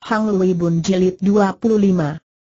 Hang Lui Bun Jilid 25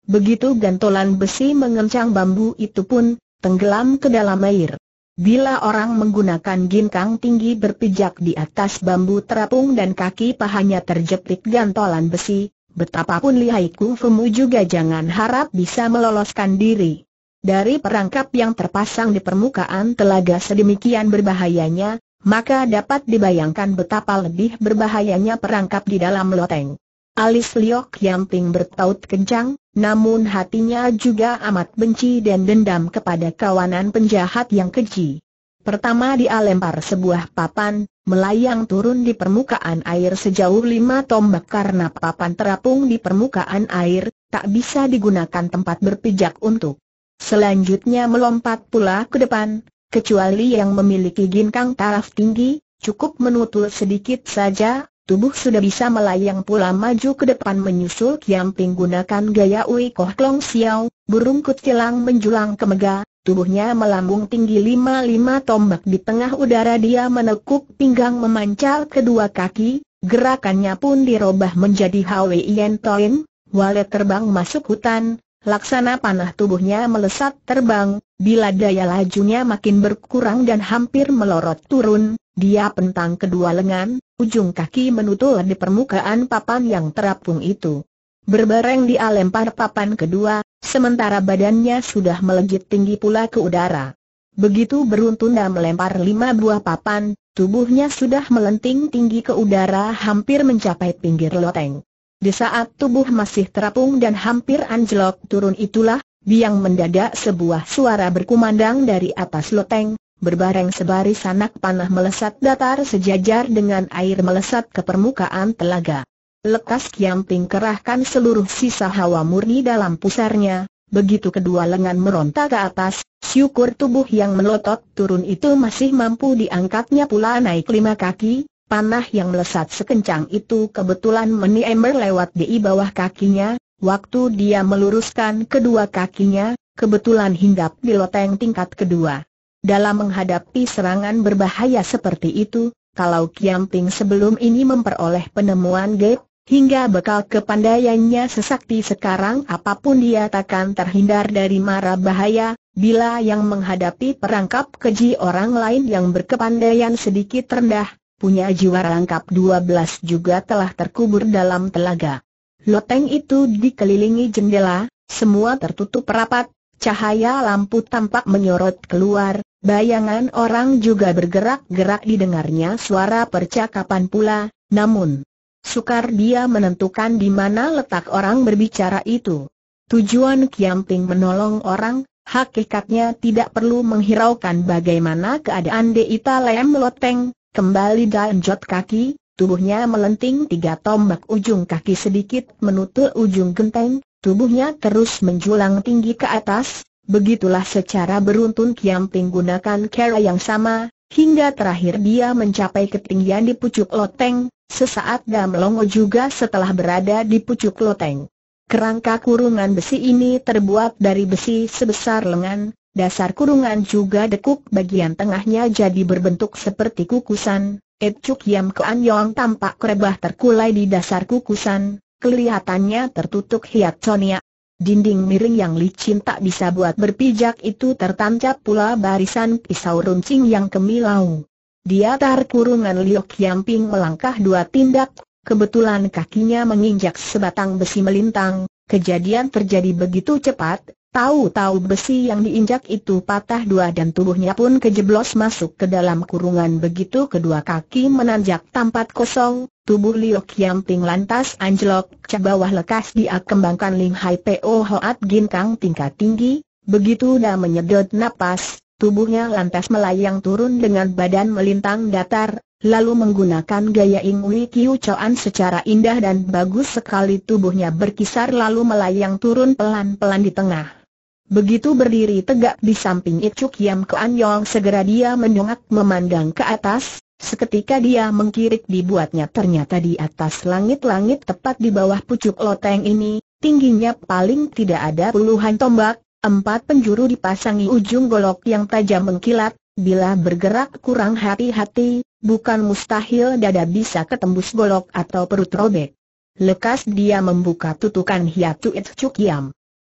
Begitu gantolan besi mengencang bambu itu pun, tenggelam ke dalam air. Bila orang menggunakan ginkang tinggi berpijak di atas bambu terapung dan kaki pahanya terjepit gantolan besi, betapapun lihai kungfumu juga jangan harap bisa meloloskan diri. Dari perangkap yang terpasang di permukaan telaga sedemikian berbahayanya, maka dapat dibayangkan betapa lebih berbahayanya perangkap di dalam loteng. Alis Liok Yamping bertaut kencang, namun hatinya juga amat benci dan dendam kepada kawanan penjahat yang keji. Pertama dia lempar sebuah papan, melayang turun di permukaan air sejauh lima tombak karena papan terapung di permukaan air, tak bisa digunakan tempat berpijak untuk. Selanjutnya melompat pula ke depan, kecuali yang memiliki ginkang taraf tinggi, cukup menutul sedikit saja, Tubuh sudah bisa melayang pula maju ke depan menyusul Kiamping gunakan gaya Ui Koh Klong siau, burung kutilang menjulang ke mega, tubuhnya melambung tinggi lima-lima tombak di tengah udara dia menekuk pinggang memancal kedua kaki, gerakannya pun dirobah menjadi Hwe Yen Toin, wale terbang masuk hutan, laksana panah tubuhnya melesat terbang, bila daya lajunya makin berkurang dan hampir melorot turun, dia pentang kedua lengan, Ujung kaki menutul di permukaan papan yang terapung itu. Berbareng dia lempar papan kedua, sementara badannya sudah melejit tinggi pula ke udara. Begitu beruntun dan melempar lima buah papan, tubuhnya sudah melenting tinggi ke udara hampir mencapai pinggir loteng. Di saat tubuh masih terapung dan hampir anjlok turun itulah, Biang mendadak sebuah suara berkumandang dari atas loteng, berbareng sebaris anak panah melesat datar sejajar dengan air melesat ke permukaan telaga. Lekas Kiamping kerahkan seluruh sisa hawa murni dalam pusarnya, begitu kedua lengan meronta ke atas, syukur tubuh yang melotot turun itu masih mampu diangkatnya pula naik lima kaki, panah yang melesat sekencang itu kebetulan meniember lewat di bawah kakinya, Waktu dia meluruskan kedua kakinya, kebetulan hinggap di loteng tingkat kedua. Dalam menghadapi serangan berbahaya seperti itu, kalau Kiamping sebelum ini memperoleh penemuan gap, hingga bekal kepandaiannya sesakti sekarang apapun dia takkan terhindar dari mara bahaya, bila yang menghadapi perangkap keji orang lain yang berkepandaian sedikit rendah, punya jiwa rangkap 12 juga telah terkubur dalam telaga. Loteng itu dikelilingi jendela, semua tertutup rapat, cahaya lampu tampak menyorot keluar, bayangan orang juga bergerak-gerak didengarnya suara percakapan pula, namun sukar dia menentukan di mana letak orang berbicara itu. Tujuan Kiamping menolong orang, hakikatnya tidak perlu menghiraukan bagaimana keadaan Deita Lem Loteng, kembali dan jot kaki, Tubuhnya melenting tiga tombak ujung kaki sedikit menutup ujung genteng, tubuhnya terus menjulang tinggi ke atas, begitulah secara beruntun Kiam gunakan cara yang sama, hingga terakhir dia mencapai ketinggian di pucuk loteng, sesaat Dam Longo juga setelah berada di pucuk loteng. Kerangka kurungan besi ini terbuat dari besi sebesar lengan, dasar kurungan juga dekuk bagian tengahnya jadi berbentuk seperti kukusan, Ecuk Yam Kean Yong tampak kerebah terkulai di dasar kukusan, kelihatannya tertutup hiat Sonia. Dinding miring yang licin tak bisa buat berpijak itu tertancap pula barisan pisau runcing yang kemilau. Dia kurungan Liok Yam Ping melangkah dua tindak, kebetulan kakinya menginjak sebatang besi melintang, kejadian terjadi begitu cepat, Tahu-tahu besi yang diinjak itu patah dua dan tubuhnya pun kejeblos masuk ke dalam kurungan begitu kedua kaki menanjak tampat kosong, tubuh Liu Kiam Ting lantas anjlok ke bawah lekas dia kembangkan Ling Hai Po Hoat Gin Kang tingkat tinggi, begitu dah menyedot napas, tubuhnya lantas melayang turun dengan badan melintang datar, lalu menggunakan gaya Ingwi Kiu Chuan secara indah dan bagus sekali tubuhnya berkisar lalu melayang turun pelan-pelan di tengah. Begitu berdiri tegak di samping Icuk Yam Kuan Yong segera dia mendongak memandang ke atas, seketika dia mengkirik dibuatnya ternyata di atas langit-langit tepat di bawah pucuk loteng ini, tingginya paling tidak ada puluhan tombak, empat penjuru dipasangi ujung golok yang tajam mengkilat, bila bergerak kurang hati-hati, bukan mustahil dada bisa ketembus golok atau perut robek. Lekas dia membuka tutukan hiatu It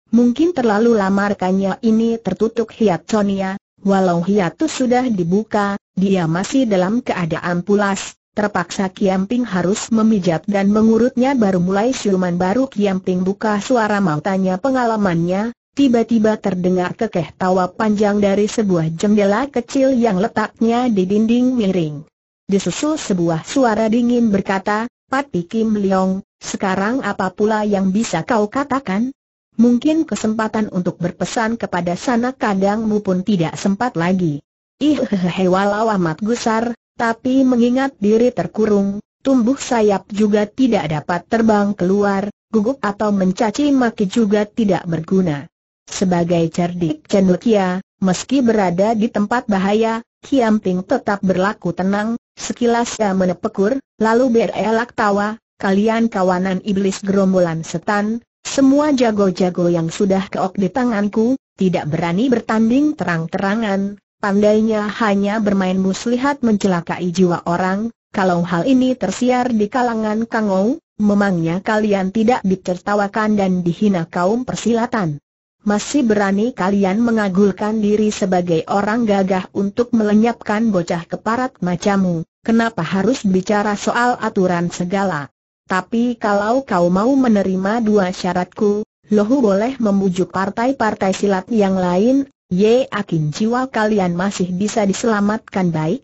Mungkin terlalu lama rekannya ini tertutup hiat Sonia, walau itu sudah dibuka, dia masih dalam keadaan pulas, Terpaksa Kiamping harus memijat dan mengurutnya baru mulai siuman baru Kiamping buka suara mau tanya pengalamannya, tiba-tiba terdengar kekeh tawa panjang dari sebuah jendela kecil yang letaknya di dinding miring. Disusul sebuah suara dingin berkata, Pati Kim Leong, sekarang apa pula yang bisa kau katakan? mungkin kesempatan untuk berpesan kepada sanak kandangmu pun tidak sempat lagi. Ih walau amat gusar, tapi mengingat diri terkurung, tumbuh sayap juga tidak dapat terbang keluar, gugup atau mencaci maki juga tidak berguna. Sebagai cerdik cendekia, meski berada di tempat bahaya, Kiam Ping tetap berlaku tenang, sekilas ia menepekur, lalu berelak tawa, kalian kawanan iblis gerombolan setan, semua jago-jago yang sudah keok di tanganku, tidak berani bertanding terang-terangan, pandainya hanya bermain muslihat mencelakai jiwa orang, kalau hal ini tersiar di kalangan Kangou, memangnya kalian tidak ditertawakan dan dihina kaum persilatan. Masih berani kalian mengagulkan diri sebagai orang gagah untuk melenyapkan bocah keparat macamu, kenapa harus bicara soal aturan segala? Tapi kalau kau mau menerima dua syaratku, Lohu boleh membujuk partai-partai silat yang lain, ye akin jiwa kalian masih bisa diselamatkan baik.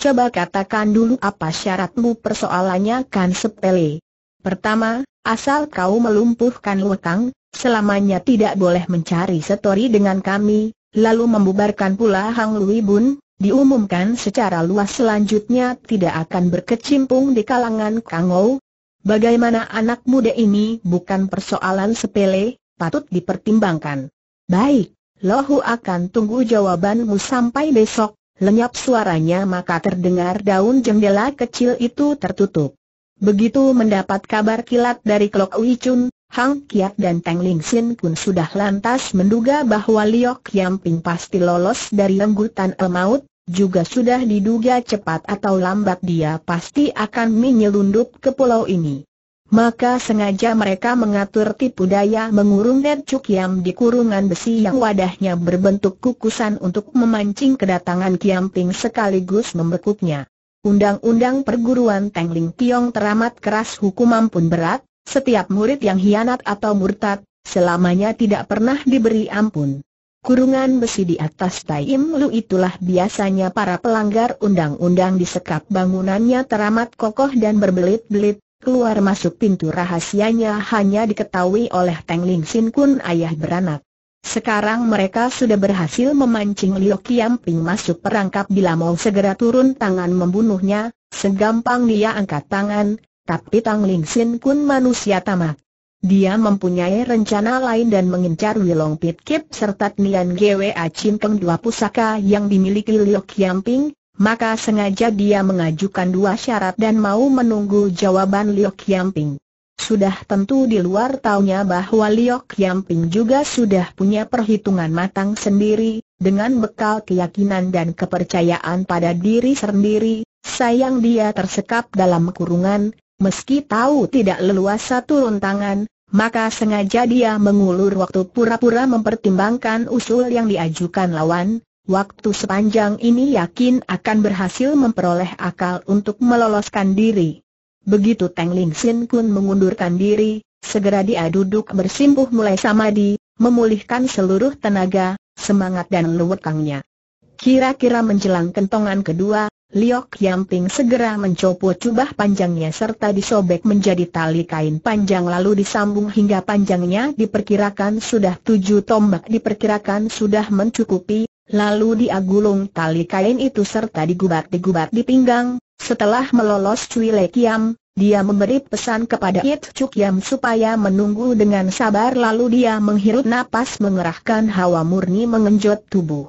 Coba katakan dulu apa syaratmu persoalannya kan sepele. Pertama, asal kau melumpuhkan lekang, selamanya tidak boleh mencari setori dengan kami, lalu membubarkan pula Hang Lui Bun, diumumkan secara luas selanjutnya tidak akan berkecimpung di kalangan Kangou, Bagaimana anak muda ini bukan persoalan sepele, patut dipertimbangkan. Baik, Lohu akan tunggu jawabanmu sampai besok, lenyap suaranya maka terdengar daun jendela kecil itu tertutup. Begitu mendapat kabar kilat dari Klok Ui Chun, Hang Kiat dan Tang Ling Sin pun sudah lantas menduga bahwa Liok Yam Ping pasti lolos dari lenggutan emaut, juga sudah diduga cepat atau lambat dia pasti akan menyelundup ke pulau ini. Maka sengaja mereka mengatur tipu daya mengurung Ned Cukiam di kurungan besi yang wadahnya berbentuk kukusan untuk memancing kedatangan Kiam sekaligus membekuknya. Undang-undang perguruan Tengling Tiong teramat keras hukuman pun berat, setiap murid yang hianat atau murtad, selamanya tidak pernah diberi ampun. Kurungan besi di atas Tai Lu itulah biasanya para pelanggar undang-undang disekap bangunannya teramat kokoh dan berbelit-belit, keluar masuk pintu rahasianya hanya diketahui oleh Teng Ling Sin Kun ayah beranak. Sekarang mereka sudah berhasil memancing Liu Ping masuk perangkap bila mau segera turun tangan membunuhnya, segampang dia angkat tangan, tapi Tang Ling Sin Kun manusia tamak. Dia mempunyai rencana lain dan mengincar Wilong Pit Kip serta Nian Gwa Chin Keng dua pusaka yang dimiliki Liu Yamping, maka sengaja dia mengajukan dua syarat dan mau menunggu jawaban Liu Yamping. Sudah tentu di luar taunya bahwa Liu Yamping juga sudah punya perhitungan matang sendiri, dengan bekal keyakinan dan kepercayaan pada diri sendiri, sayang dia tersekap dalam kurungan, meski tahu tidak leluasa turun tangan, maka sengaja dia mengulur waktu pura-pura mempertimbangkan usul yang diajukan lawan, waktu sepanjang ini yakin akan berhasil memperoleh akal untuk meloloskan diri. Begitu Tang Lin Sin Kun mengundurkan diri, segera dia duduk bersimpuh mulai samadi, memulihkan seluruh tenaga, semangat dan luwekangnya. Kira-kira menjelang kentongan kedua, Liok Yamping segera mencopot cubah panjangnya serta disobek menjadi tali kain panjang lalu disambung hingga panjangnya diperkirakan sudah tujuh tombak diperkirakan sudah mencukupi, lalu diagulung tali kain itu serta digubat-digubat di pinggang, setelah melolos Cui Lek Yam, dia memberi pesan kepada It Cuk Yam supaya menunggu dengan sabar lalu dia menghirup napas mengerahkan hawa murni mengenjot tubuh.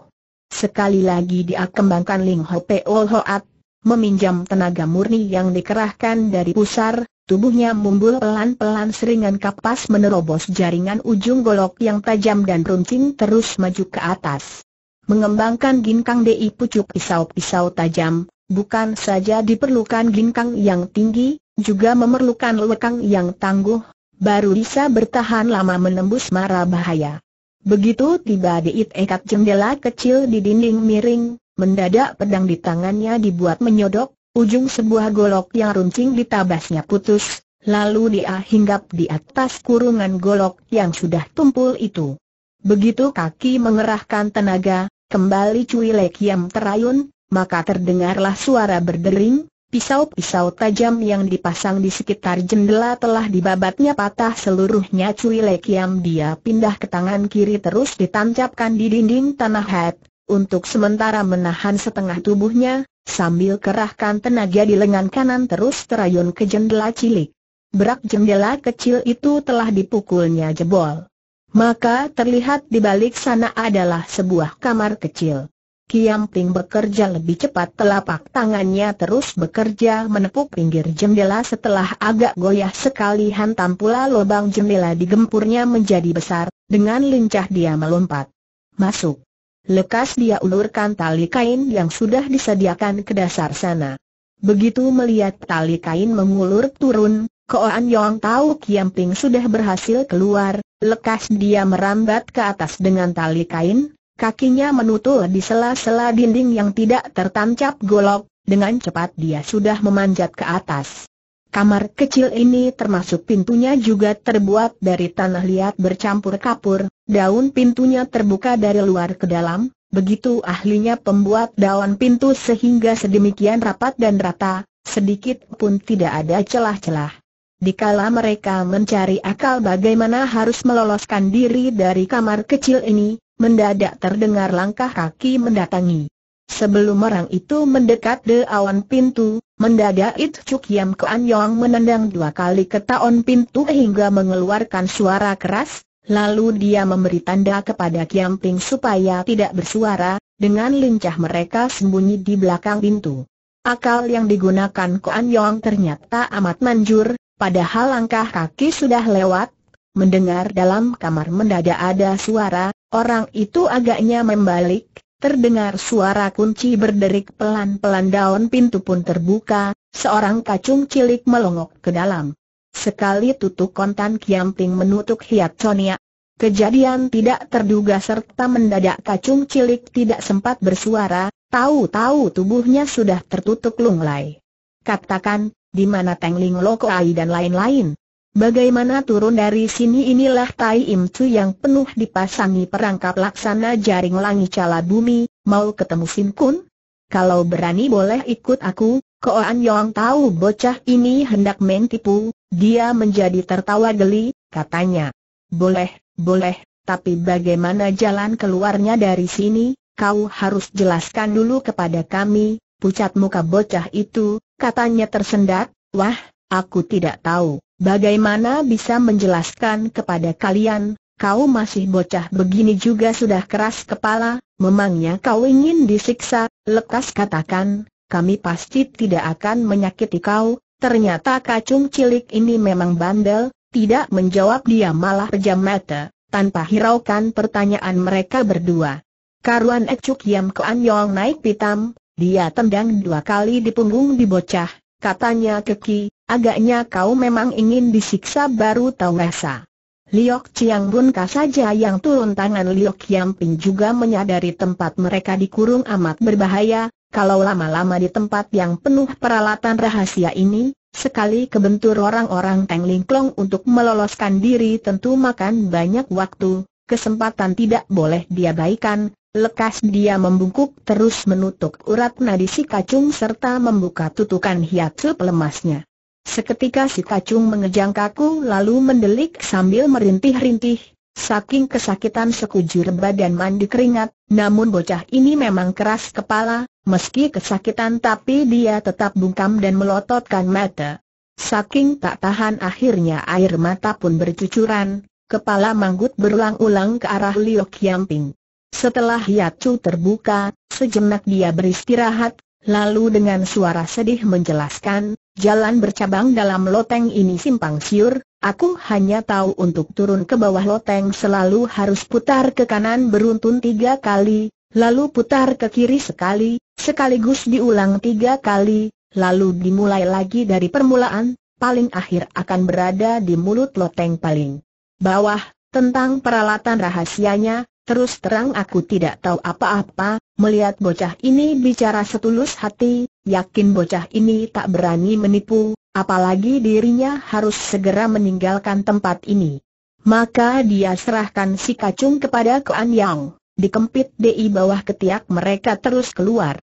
Sekali lagi dia kembangkan Ling Ho Peol Hoat, meminjam tenaga murni yang dikerahkan dari pusar, tubuhnya mumbul pelan-pelan seringan kapas menerobos jaringan ujung golok yang tajam dan runcing terus maju ke atas. Mengembangkan ginkang di pucuk pisau-pisau tajam, bukan saja diperlukan ginkang yang tinggi, juga memerlukan lekang yang tangguh, baru bisa bertahan lama menembus mara bahaya. Begitu tiba di ikat jendela kecil di dinding miring, mendadak pedang di tangannya dibuat menyodok, ujung sebuah golok yang runcing ditabasnya putus, lalu dia hinggap di atas kurungan golok yang sudah tumpul itu. Begitu kaki mengerahkan tenaga, kembali cuilek yang terayun, maka terdengarlah suara berdering, Pisau-pisau tajam yang dipasang di sekitar jendela telah dibabatnya patah seluruhnya Cui Lekiam dia pindah ke tangan kiri terus ditancapkan di dinding tanah hat, untuk sementara menahan setengah tubuhnya, sambil kerahkan tenaga di lengan kanan terus terayun ke jendela cilik. Berak jendela kecil itu telah dipukulnya jebol. Maka terlihat di balik sana adalah sebuah kamar kecil. Kiamping bekerja lebih cepat telapak tangannya terus bekerja menepuk pinggir jendela setelah agak goyah sekali hantam pula lubang jendela digempurnya menjadi besar, dengan lincah dia melompat. Masuk. Lekas dia ulurkan tali kain yang sudah disediakan ke dasar sana. Begitu melihat tali kain mengulur turun, Koan Yong tahu Kiamping sudah berhasil keluar, lekas dia merambat ke atas dengan tali kain, Kakinya menutul di sela-sela dinding yang tidak tertancap golok, dengan cepat dia sudah memanjat ke atas. Kamar kecil ini termasuk pintunya juga terbuat dari tanah liat bercampur kapur, daun pintunya terbuka dari luar ke dalam, begitu ahlinya pembuat daun pintu sehingga sedemikian rapat dan rata, sedikit pun tidak ada celah-celah. Dikala mereka mencari akal bagaimana harus meloloskan diri dari kamar kecil ini, Mendadak terdengar langkah kaki mendatangi. Sebelum orang itu mendekat de awan pintu, mendadak It Chuk Yam Kuan Yong menendang dua kali ke taon pintu hingga mengeluarkan suara keras, lalu dia memberi tanda kepada Kiam Ping supaya tidak bersuara, dengan lincah mereka sembunyi di belakang pintu. Akal yang digunakan Kuan Yong ternyata amat manjur, padahal langkah kaki sudah lewat, mendengar dalam kamar mendadak ada suara, Orang itu agaknya membalik, terdengar suara kunci berderik pelan-pelan daun pintu pun terbuka, seorang kacung cilik melongok ke dalam. Sekali tutup kontan Kiamping menutup hiat Sonia. Kejadian tidak terduga serta mendadak kacung cilik tidak sempat bersuara, tahu-tahu tubuhnya sudah tertutup lunglai. Katakan, di mana Teng Ling Lokoai dan lain-lain. Bagaimana turun dari sini inilah Tai Im yang penuh dipasangi perangkap laksana jaring langi cala bumi, mau ketemu Sim Kun? Kalau berani boleh ikut aku, Koan Yong tahu bocah ini hendak main tipu, dia menjadi tertawa geli, katanya. Boleh, boleh, tapi bagaimana jalan keluarnya dari sini, kau harus jelaskan dulu kepada kami, pucat muka bocah itu, katanya tersendat, wah, aku tidak tahu. Bagaimana bisa menjelaskan kepada kalian, kau masih bocah begini juga sudah keras kepala, memangnya kau ingin disiksa, lekas katakan, kami pasti tidak akan menyakiti kau, ternyata kacung cilik ini memang bandel, tidak menjawab dia malah pejam mata, tanpa hiraukan pertanyaan mereka berdua. Karuan Ecuk Yam Koan Yong naik pitam, dia tendang dua kali di punggung di bocah, katanya keki, agaknya kau memang ingin disiksa baru tahu rasa. Liok Chiang Bun Ka saja yang turun tangan Liok Yam Ping juga menyadari tempat mereka dikurung amat berbahaya, kalau lama-lama di tempat yang penuh peralatan rahasia ini, sekali kebentur orang-orang Teng Lingklong untuk meloloskan diri tentu makan banyak waktu, kesempatan tidak boleh diabaikan. lekas dia membungkuk terus menutup urat nadi si kacung serta membuka tutukan hiatsup lemasnya. Seketika si kacung mengejang kaku lalu mendelik sambil merintih-rintih, saking kesakitan sekujur badan mandi keringat, namun bocah ini memang keras kepala, meski kesakitan tapi dia tetap bungkam dan melototkan mata. Saking tak tahan akhirnya air mata pun bercucuran, kepala manggut berulang-ulang ke arah Liok Yamping. Setelah Yacu terbuka, sejenak dia beristirahat, Lalu dengan suara sedih menjelaskan, jalan bercabang dalam loteng ini simpang siur, aku hanya tahu untuk turun ke bawah loteng selalu harus putar ke kanan beruntun tiga kali, lalu putar ke kiri sekali, sekaligus diulang tiga kali, lalu dimulai lagi dari permulaan, paling akhir akan berada di mulut loteng paling bawah, tentang peralatan rahasianya, Terus terang aku tidak tahu apa-apa, melihat bocah ini bicara setulus hati, yakin bocah ini tak berani menipu, apalagi dirinya harus segera meninggalkan tempat ini. Maka dia serahkan si kacung kepada Kuan Yang, dikempit di bawah ketiak mereka terus keluar.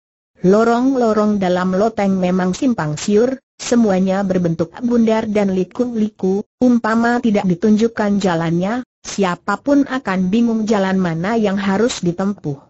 Lorong-lorong dalam loteng memang simpang siur, semuanya berbentuk bundar dan liku-liku, umpama tidak ditunjukkan jalannya, siapapun akan bingung jalan mana yang harus ditempuh.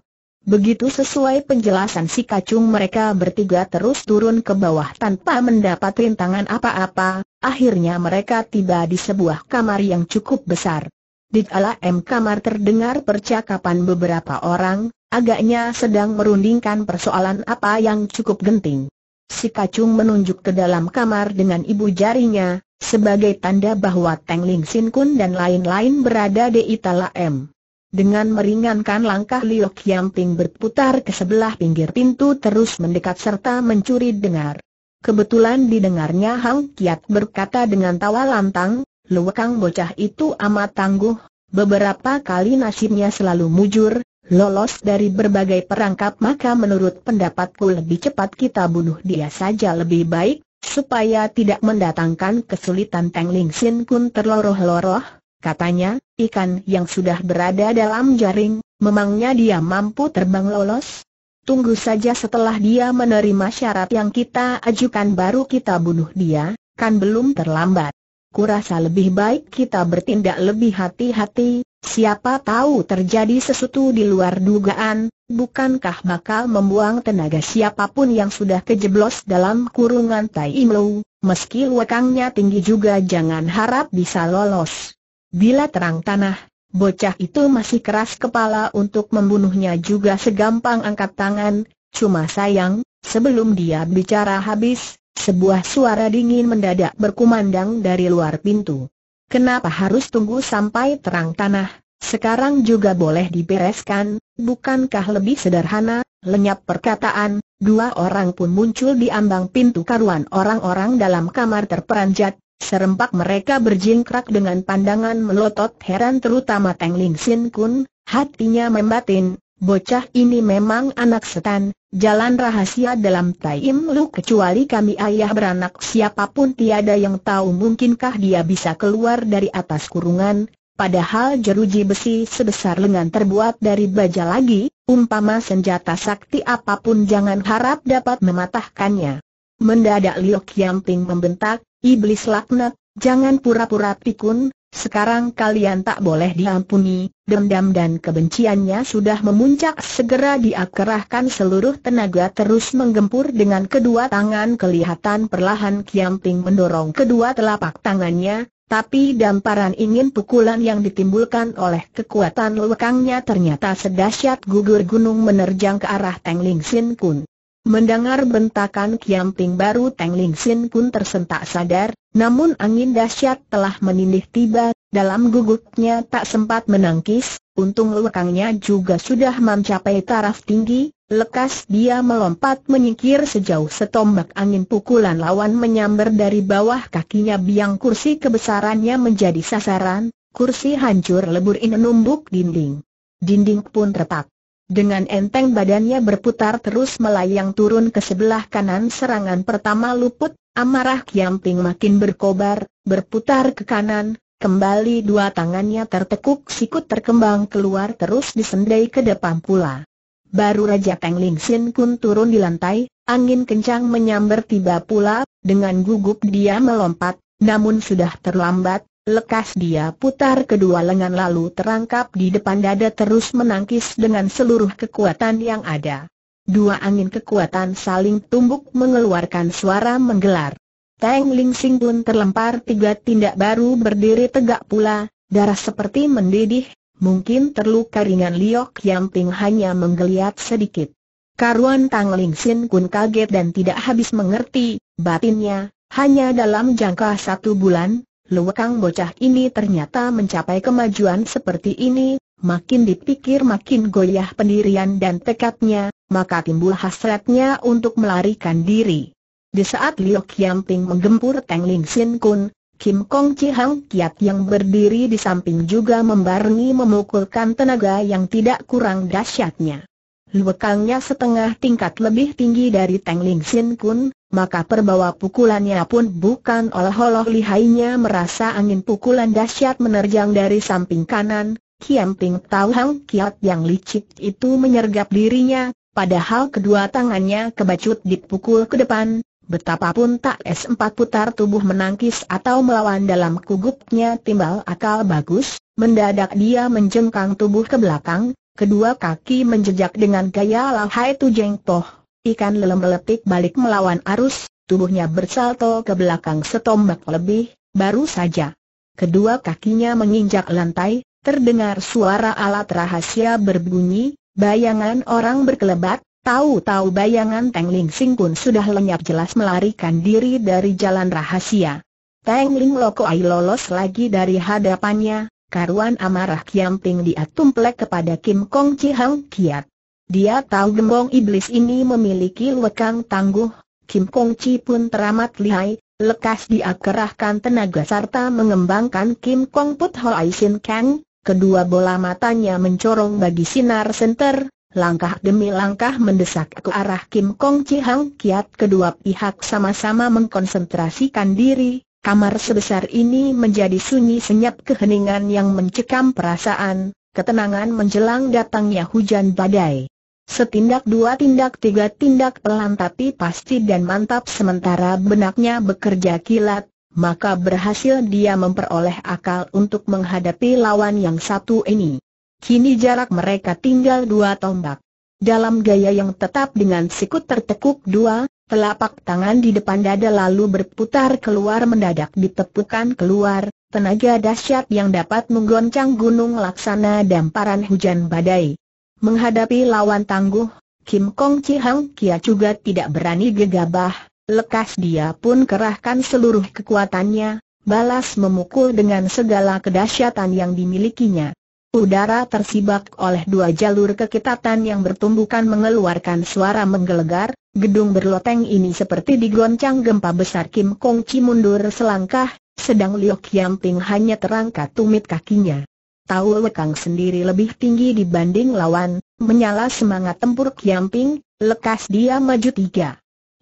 Begitu sesuai penjelasan si kacung mereka bertiga terus turun ke bawah tanpa mendapat rintangan apa-apa, akhirnya mereka tiba di sebuah kamar yang cukup besar. Di dalam kamar terdengar percakapan beberapa orang, agaknya sedang merundingkan persoalan apa yang cukup genting. Si kacung menunjuk ke dalam kamar dengan ibu jarinya, sebagai tanda bahwa Teng Ling Sin Kun dan lain-lain berada di Itala M. Dengan meringankan langkah Liu Kiamping berputar ke sebelah pinggir pintu terus mendekat serta mencuri dengar. Kebetulan didengarnya Hang Kiat berkata dengan tawa lantang, Luwekang bocah itu amat tangguh, beberapa kali nasibnya selalu mujur, lolos dari berbagai perangkap maka menurut pendapatku lebih cepat kita bunuh dia saja lebih baik, supaya tidak mendatangkan kesulitan Teng Ling Sin Kun terloroh-loroh, katanya, ikan yang sudah berada dalam jaring, memangnya dia mampu terbang lolos? Tunggu saja setelah dia menerima syarat yang kita ajukan baru kita bunuh dia, kan belum terlambat kurasa lebih baik kita bertindak lebih hati-hati, siapa tahu terjadi sesuatu di luar dugaan, bukankah bakal membuang tenaga siapapun yang sudah kejeblos dalam kurungan Tai Imlu, meski lekangnya tinggi juga jangan harap bisa lolos. Bila terang tanah, bocah itu masih keras kepala untuk membunuhnya juga segampang angkat tangan, cuma sayang, sebelum dia bicara habis, sebuah suara dingin mendadak berkumandang dari luar pintu. Kenapa harus tunggu sampai terang tanah? Sekarang juga boleh dibereskan, bukankah lebih sederhana? Lenyap perkataan, dua orang pun muncul di ambang pintu karuan orang-orang dalam kamar terperanjat. Serempak mereka berjingkrak dengan pandangan melotot heran terutama Teng Ling Sin Kun, hatinya membatin, bocah ini memang anak setan, Jalan rahasia dalam Taim Lu kecuali kami ayah beranak siapapun tiada yang tahu mungkinkah dia bisa keluar dari atas kurungan, padahal jeruji besi sebesar lengan terbuat dari baja lagi, umpama senjata sakti apapun jangan harap dapat mematahkannya. Mendadak Liu Yamping membentak, iblis laknat, jangan pura-pura pikun, sekarang kalian tak boleh diampuni, dendam dan kebenciannya sudah memuncak segera diakerahkan seluruh tenaga terus menggempur dengan kedua tangan kelihatan perlahan Kiamping mendorong kedua telapak tangannya, tapi damparan ingin pukulan yang ditimbulkan oleh kekuatan lekangnya ternyata sedasyat gugur gunung menerjang ke arah Teng Ling Sin Kun. Mendengar bentakan Kiam Kiamping baru Teng Ling Sin pun tersentak sadar, namun angin dahsyat telah menindih tiba, dalam gugupnya tak sempat menangkis, untung lekangnya juga sudah mencapai taraf tinggi, lekas dia melompat menyingkir sejauh setombak angin pukulan lawan menyambar dari bawah kakinya biang kursi kebesarannya menjadi sasaran, kursi hancur lebur in numbuk dinding. Dinding pun retak. Dengan enteng badannya berputar terus melayang turun ke sebelah kanan serangan pertama luput, amarah Kiamping makin berkobar, berputar ke kanan, kembali dua tangannya tertekuk sikut terkembang keluar terus disendai ke depan pula. Baru Raja Teng Ling Sin Kun turun di lantai, angin kencang menyambar tiba pula, dengan gugup dia melompat, namun sudah terlambat, Lekas dia putar kedua lengan lalu terangkap di depan dada terus menangkis dengan seluruh kekuatan yang ada. Dua angin kekuatan saling tumbuk mengeluarkan suara menggelar. Teng Ling Sing pun terlempar tiga tindak baru berdiri tegak pula, darah seperti mendidih, mungkin terluka ringan Liok yang ting hanya menggeliat sedikit. Karuan Tang Ling Sin pun kaget dan tidak habis mengerti, batinnya, hanya dalam jangka satu bulan, Lewakang bocah ini ternyata mencapai kemajuan seperti ini, makin dipikir makin goyah pendirian dan tekadnya, maka timbul hasratnya untuk melarikan diri. Di saat Liu Qiangping menggempur Teng Ling Sin Kun, Kim Kong Chi Hang Kiat yang berdiri di samping juga membarengi memukulkan tenaga yang tidak kurang dahsyatnya. Lewakangnya setengah tingkat lebih tinggi dari Teng Ling Sin Kun, maka perbawa pukulannya pun bukan olah-olah lihainya merasa angin pukulan dahsyat menerjang dari samping kanan, Kiam Ping tahu hang kiat yang licik itu menyergap dirinya, padahal kedua tangannya kebacut dipukul ke depan, betapapun tak es empat putar tubuh menangkis atau melawan dalam kugupnya timbal akal bagus, mendadak dia menjengkang tubuh ke belakang, kedua kaki menjejak dengan gaya lahai tu jengpoh. Ikan lelem meletik balik melawan arus, tubuhnya bersalto ke belakang setombak lebih, baru saja. Kedua kakinya menginjak lantai, terdengar suara alat rahasia berbunyi, bayangan orang berkelebat, tahu-tahu bayangan Teng Ling Sing pun sudah lenyap jelas melarikan diri dari jalan rahasia. Teng Ling Lokoai lolos lagi dari hadapannya, karuan amarah Kiam Ping dia kepada Kim Kong Chi Hang Kiat. Dia tahu gembong iblis ini memiliki lekang tangguh, Kim Kong Chi pun teramat lihai, lekas dia kerahkan tenaga serta mengembangkan Kim Kong Put Hoi Sin Kang, kedua bola matanya mencorong bagi sinar senter, langkah demi langkah mendesak ke arah Kim Kong Chi Hang Kiat kedua pihak sama-sama mengkonsentrasikan diri, kamar sebesar ini menjadi sunyi senyap keheningan yang mencekam perasaan, ketenangan menjelang datangnya hujan badai. Setindak dua tindak tiga tindak pelan tapi pasti dan mantap sementara benaknya bekerja kilat, maka berhasil dia memperoleh akal untuk menghadapi lawan yang satu ini. Kini jarak mereka tinggal dua tombak. Dalam gaya yang tetap dengan sikut tertekuk dua, telapak tangan di depan dada lalu berputar keluar mendadak ditepukan keluar, tenaga dahsyat yang dapat menggoncang gunung laksana damparan hujan badai. Menghadapi lawan tangguh, Kim Kong Chi Hang Kia juga tidak berani gegabah, lekas dia pun kerahkan seluruh kekuatannya, balas memukul dengan segala kedahsyatan yang dimilikinya. Udara tersibak oleh dua jalur kekitatan yang bertumbukan mengeluarkan suara menggelegar, gedung berloteng ini seperti digoncang gempa besar Kim Kong Chi mundur selangkah, sedang Liu Yang Ping hanya terangkat tumit kakinya. Tahu Lekang sendiri lebih tinggi dibanding lawan, menyala semangat tempur Kiamping, lekas dia maju tiga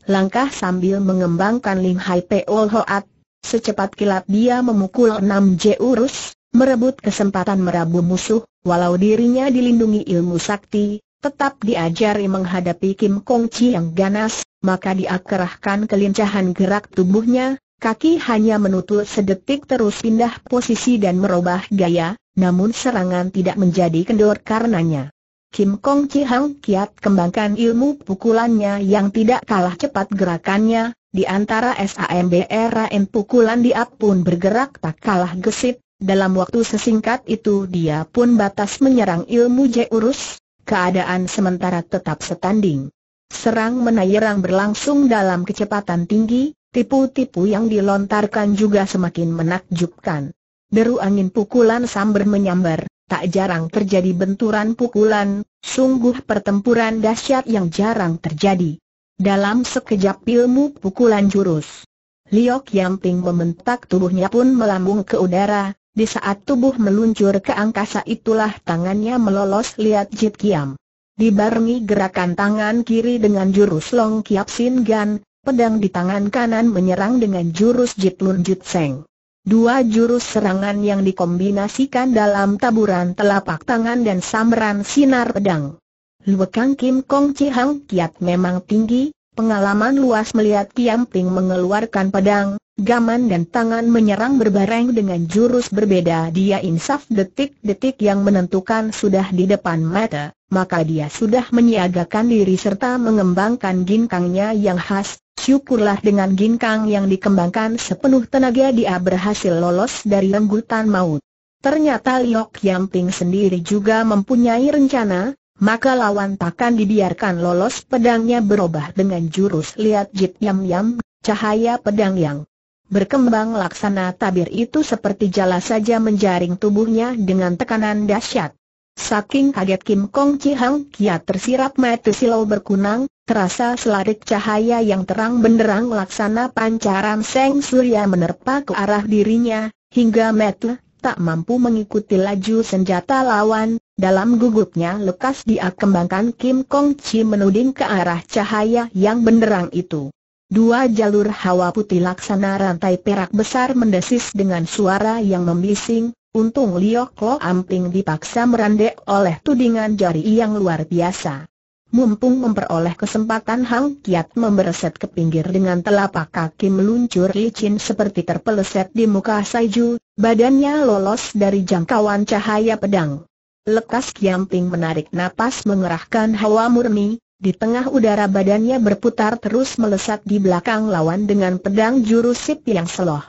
langkah sambil mengembangkan Lim Hai Peol Hoat, secepat kilat dia memukul enam Urus, merebut kesempatan merabu musuh, walau dirinya dilindungi ilmu sakti, tetap diajari menghadapi Kim Kong Chi yang ganas, maka dia kerahkan kelincahan gerak tubuhnya, Kaki hanya menutup sedetik terus pindah posisi dan merubah gaya, namun serangan tidak menjadi kendor karenanya. Kim Kong Chi Hang kiat kembangkan ilmu pukulannya yang tidak kalah cepat gerakannya, di antara SAMBRAN pukulan dia pun bergerak tak kalah gesit, dalam waktu sesingkat itu dia pun batas menyerang ilmu J Urus, keadaan sementara tetap setanding. Serang menayerang berlangsung dalam kecepatan tinggi, Tipu-tipu yang dilontarkan juga semakin menakjubkan. Deru angin pukulan samber menyambar, tak jarang terjadi benturan pukulan, sungguh pertempuran dahsyat yang jarang terjadi. Dalam sekejap ilmu pukulan jurus, Liok Yamping membentak tubuhnya pun melambung ke udara, di saat tubuh meluncur ke angkasa itulah tangannya melolos lihat Jit Kiam. Dibarengi gerakan tangan kiri dengan jurus Long Kiap Sin Gan, pedang di tangan kanan menyerang dengan jurus Jitlun Jutseng. Dua jurus serangan yang dikombinasikan dalam taburan telapak tangan dan sambaran sinar pedang. Luekang Kim Kong Chihang Kiat memang tinggi, pengalaman luas melihat Kiam Ping mengeluarkan pedang, Gaman dan tangan menyerang berbareng dengan jurus berbeda dia insaf detik-detik yang menentukan sudah di depan mata, maka dia sudah menyiagakan diri serta mengembangkan ginkangnya yang khas, syukurlah dengan ginkang yang dikembangkan sepenuh tenaga dia berhasil lolos dari lenggutan maut. Ternyata Liok Yamping sendiri juga mempunyai rencana, maka lawan takkan dibiarkan lolos pedangnya berubah dengan jurus liat Jit Yam Yam, cahaya pedang yang Berkembang laksana tabir itu seperti jala saja menjaring tubuhnya dengan tekanan dahsyat. Saking kaget Kim Kong Chi Hang kiat tersirap mata silau berkunang, terasa selarik cahaya yang terang benderang laksana pancaran Seng Surya menerpa ke arah dirinya, hingga mata tak mampu mengikuti laju senjata lawan, dalam gugupnya lekas dia kembangkan Kim Kong Chi menuding ke arah cahaya yang benderang itu. Dua jalur hawa putih laksana rantai perak besar mendesis dengan suara yang membising, untung Liok Lo Amping dipaksa merandek oleh tudingan jari yang luar biasa. Mumpung memperoleh kesempatan Hang Kiat membereset ke pinggir dengan telapak kaki meluncur licin seperti terpeleset di muka Saiju, badannya lolos dari jangkauan cahaya pedang. Lekas Kiamping menarik napas mengerahkan hawa murni, di tengah udara badannya berputar terus melesat di belakang lawan dengan pedang jurus sip yang seloh.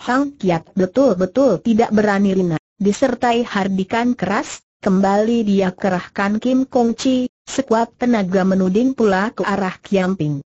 Hang Kiat betul-betul tidak berani Rina. disertai hardikan keras, kembali dia kerahkan Kim Kong Chi, sekuat tenaga menuding pula ke arah Kiam Ping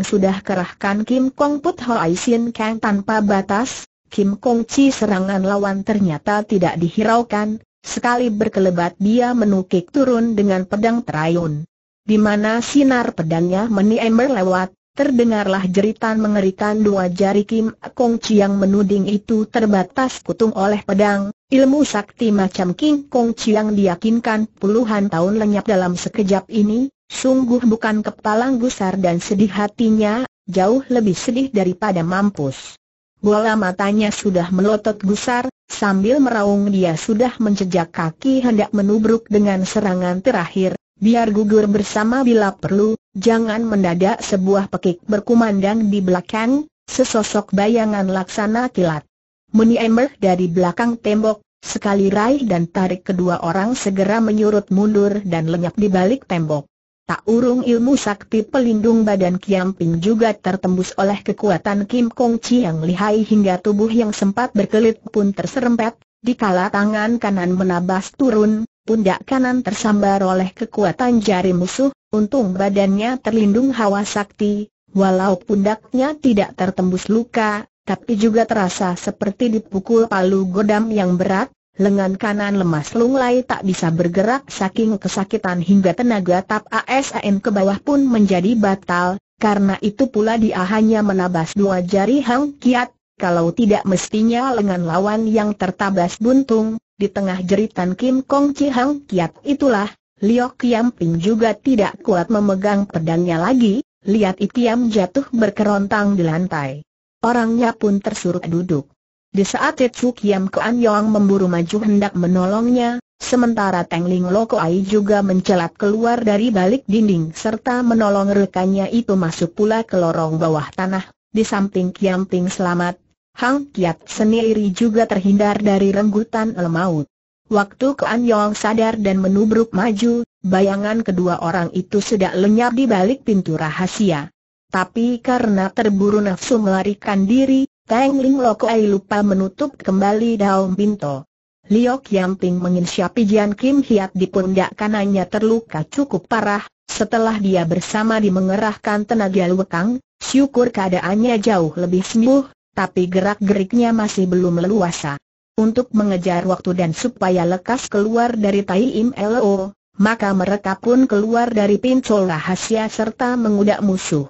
sudah kerahkan Kim Kong Put Hoai Sin Kang tanpa batas, Kim Kong Chi serangan lawan ternyata tidak dihiraukan, sekali berkelebat dia menukik turun dengan pedang terayun di mana sinar pedangnya meniember lewat, terdengarlah jeritan mengerikan dua jari Kim Kong yang menuding itu terbatas kutung oleh pedang, ilmu sakti macam King Kong yang diyakinkan puluhan tahun lenyap dalam sekejap ini, sungguh bukan kepalang gusar dan sedih hatinya, jauh lebih sedih daripada mampus. Bola matanya sudah melotot gusar, sambil meraung dia sudah menjejak kaki hendak menubruk dengan serangan terakhir, biar gugur bersama bila perlu, jangan mendadak sebuah pekik berkumandang di belakang, sesosok bayangan laksana kilat. Meniember dari belakang tembok, sekali raih dan tarik kedua orang segera menyurut mundur dan lenyap di balik tembok. Tak urung ilmu sakti pelindung badan Kiam Ping juga tertembus oleh kekuatan Kim Kong Chi yang lihai hingga tubuh yang sempat berkelit pun terserempet, Dikala tangan kanan menabas turun, pundak kanan tersambar oleh kekuatan jari musuh, untung badannya terlindung hawa sakti, walau pundaknya tidak tertembus luka, tapi juga terasa seperti dipukul palu godam yang berat, lengan kanan lemas lunglai tak bisa bergerak saking kesakitan hingga tenaga tap ASN ke bawah pun menjadi batal, karena itu pula dia hanya menabas dua jari Hang Kiat kalau tidak mestinya lengan lawan yang tertabas buntung, di tengah jeritan Kim Kong Chi Hang Kiat itulah, Liu Kiam Ping juga tidak kuat memegang pedangnya lagi, lihat Ikiam jatuh berkerontang di lantai. Orangnya pun tersuruh duduk. Di saat itu Kiam Kuan Yong memburu maju hendak menolongnya, sementara Teng Ling Ai juga mencelat keluar dari balik dinding serta menolong rekannya itu masuk pula ke lorong bawah tanah. Di samping Kiam Ping selamat, Hang Kiat sendiri juga terhindar dari renggutan lemaut. Waktu Kean Yong sadar dan menubruk maju, bayangan kedua orang itu sudah lenyap di balik pintu rahasia. Tapi karena terburu nafsu melarikan diri, Teng Ling Lokoai lupa menutup kembali daun pintu. Liu Kiamping menginsyapi Jian Kim Hiat di pundak kanannya terluka cukup parah, setelah dia bersama di mengerahkan tenaga luekang, syukur keadaannya jauh lebih sembuh, tapi gerak-geriknya masih belum leluasa. Untuk mengejar waktu dan supaya lekas keluar dari Tai Im Lo, maka mereka pun keluar dari pincol rahasia serta mengudak musuh.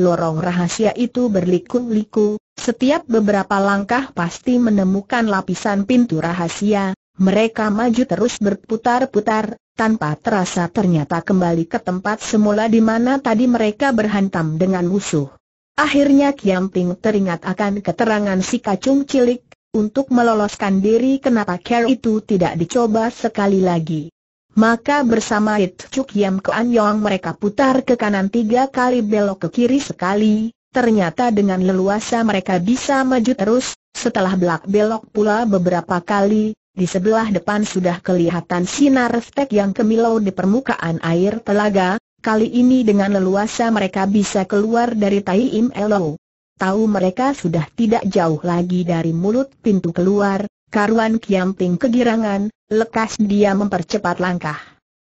Lorong rahasia itu berliku-liku, setiap beberapa langkah pasti menemukan lapisan pintu rahasia, mereka maju terus berputar-putar, tanpa terasa ternyata kembali ke tempat semula di mana tadi mereka berhantam dengan musuh. Akhirnya Kiam Ping teringat akan keterangan si kacung cilik, untuk meloloskan diri kenapa care itu tidak dicoba sekali lagi. Maka bersama It Chuk Yam Ke An Yong mereka putar ke kanan tiga kali belok ke kiri sekali, ternyata dengan leluasa mereka bisa maju terus, setelah belak belok pula beberapa kali, di sebelah depan sudah kelihatan sinar stek yang kemilau di permukaan air telaga, Kali ini dengan leluasa mereka bisa keluar dari Tai Im Elo. Tahu mereka sudah tidak jauh lagi dari mulut pintu keluar, karuan Kiamping kegirangan, lekas dia mempercepat langkah.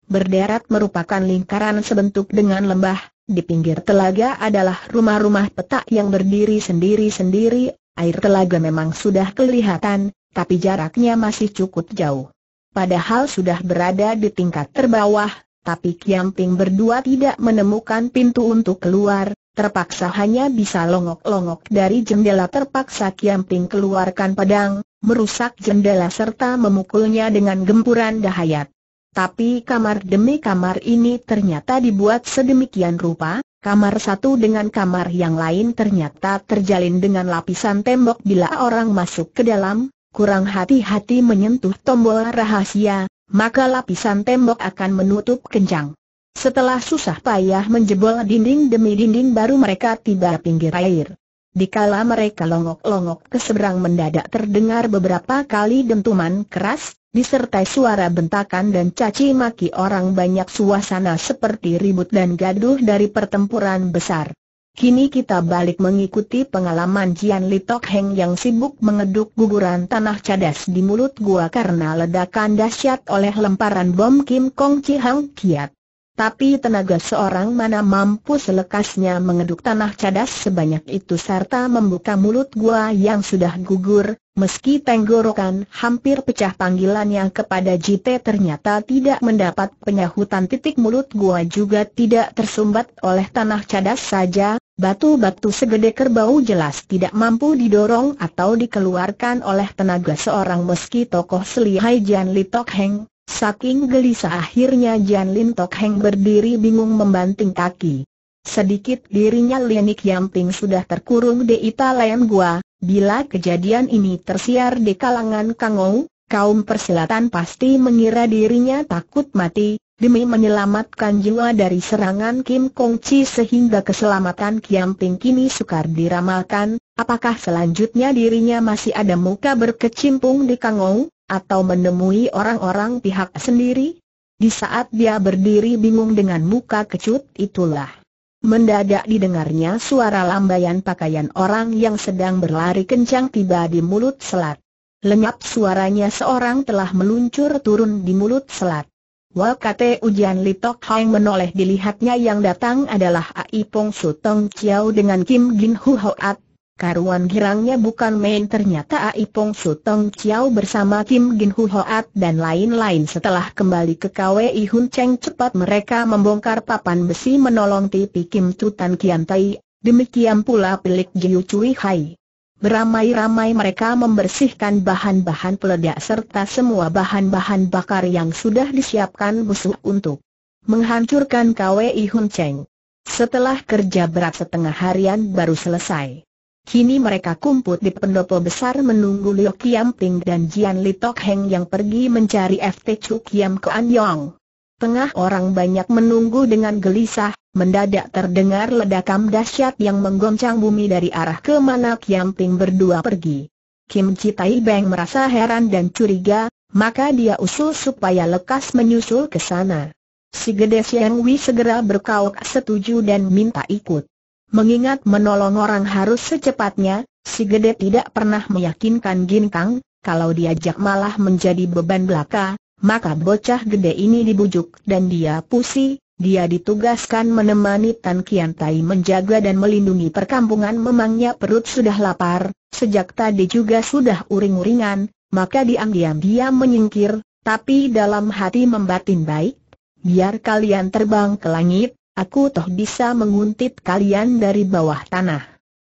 Berderet merupakan lingkaran sebentuk dengan lembah, di pinggir telaga adalah rumah-rumah petak yang berdiri sendiri-sendiri, air telaga memang sudah kelihatan, tapi jaraknya masih cukup jauh. Padahal sudah berada di tingkat terbawah, tapi Kiamping berdua tidak menemukan pintu untuk keluar, terpaksa hanya bisa longok-longok dari jendela terpaksa Kiamping keluarkan pedang, merusak jendela serta memukulnya dengan gempuran dahayat. Tapi kamar demi kamar ini ternyata dibuat sedemikian rupa, kamar satu dengan kamar yang lain ternyata terjalin dengan lapisan tembok bila orang masuk ke dalam, kurang hati-hati menyentuh tombol rahasia, maka lapisan tembok akan menutup kencang. Setelah susah payah menjebol dinding demi dinding baru mereka tiba pinggir air. Dikala mereka longok-longok ke seberang mendadak terdengar beberapa kali dentuman keras, disertai suara bentakan dan caci maki orang banyak suasana seperti ribut dan gaduh dari pertempuran besar. Kini kita balik mengikuti pengalaman Jian Li Tok Heng yang sibuk mengeduk guguran tanah cadas di mulut gua karena ledakan dahsyat oleh lemparan bom Kim Kong Chi Hang Kiat. Tapi tenaga seorang mana mampu selekasnya mengeduk tanah cadas sebanyak itu serta membuka mulut gua yang sudah gugur, meski tenggorokan hampir pecah panggilannya kepada JT ternyata tidak mendapat penyahutan titik mulut gua juga tidak tersumbat oleh tanah cadas saja, Batu-batu segede kerbau jelas tidak mampu didorong atau dikeluarkan oleh tenaga seorang meski tokoh selihai Jian Li Tok Heng. Saking gelisah akhirnya Jian Lin Tok Heng berdiri bingung membanting kaki. Sedikit dirinya Lienik Yamping sudah terkurung di Italian Gua, bila kejadian ini tersiar di kalangan Kangou, kaum persilatan pasti mengira dirinya takut mati, demi menyelamatkan jiwa dari serangan Kim Kong Chi sehingga keselamatan Kiam Ping kini sukar diramalkan, apakah selanjutnya dirinya masih ada muka berkecimpung di Kangou, atau menemui orang-orang pihak sendiri? Di saat dia berdiri bingung dengan muka kecut itulah. Mendadak didengarnya suara lambaian pakaian orang yang sedang berlari kencang tiba di mulut selat. Lenyap suaranya seorang telah meluncur turun di mulut selat. Wakate ujian Li Tok Hang menoleh dilihatnya yang datang adalah Ai Pong Su Tong Chiao dengan Kim Gin Hu Hoat. Karuan girangnya bukan main ternyata Ai Pong Su Tong Chiao bersama Kim Gin Hu Hoat dan lain-lain setelah kembali ke KWI Hun Cheng cepat mereka membongkar papan besi menolong tipi Kim Tutan Kian Tai, demikian pula pelik Jiu Cui Hai. Beramai-ramai mereka membersihkan bahan-bahan peledak serta semua bahan-bahan bakar yang sudah disiapkan busuk untuk menghancurkan KWI Hun Cheng. Setelah kerja berat setengah harian baru selesai. Kini mereka kumpul di pendopo besar menunggu Liu Kiam dan Jian Li Tok Heng yang pergi mencari FT Chu Kiam Kuan Yong. Tengah orang banyak menunggu dengan gelisah, mendadak terdengar ledakan dahsyat yang menggoncang bumi dari arah ke mana Kiam Ping berdua pergi. Kim Tai Beng merasa heran dan curiga, maka dia usul supaya lekas menyusul ke sana. Si Gede Siang Wei segera berkauk setuju dan minta ikut. Mengingat menolong orang harus secepatnya, si Gede tidak pernah meyakinkan Gin Kang, kalau diajak malah menjadi beban belaka, maka bocah gede ini dibujuk dan dia pusi, dia ditugaskan menemani Tan Kian Tai menjaga dan melindungi perkampungan memangnya perut sudah lapar, sejak tadi juga sudah uring-uringan, maka diam-diam dia menyingkir, tapi dalam hati membatin baik, biar kalian terbang ke langit, aku toh bisa menguntit kalian dari bawah tanah.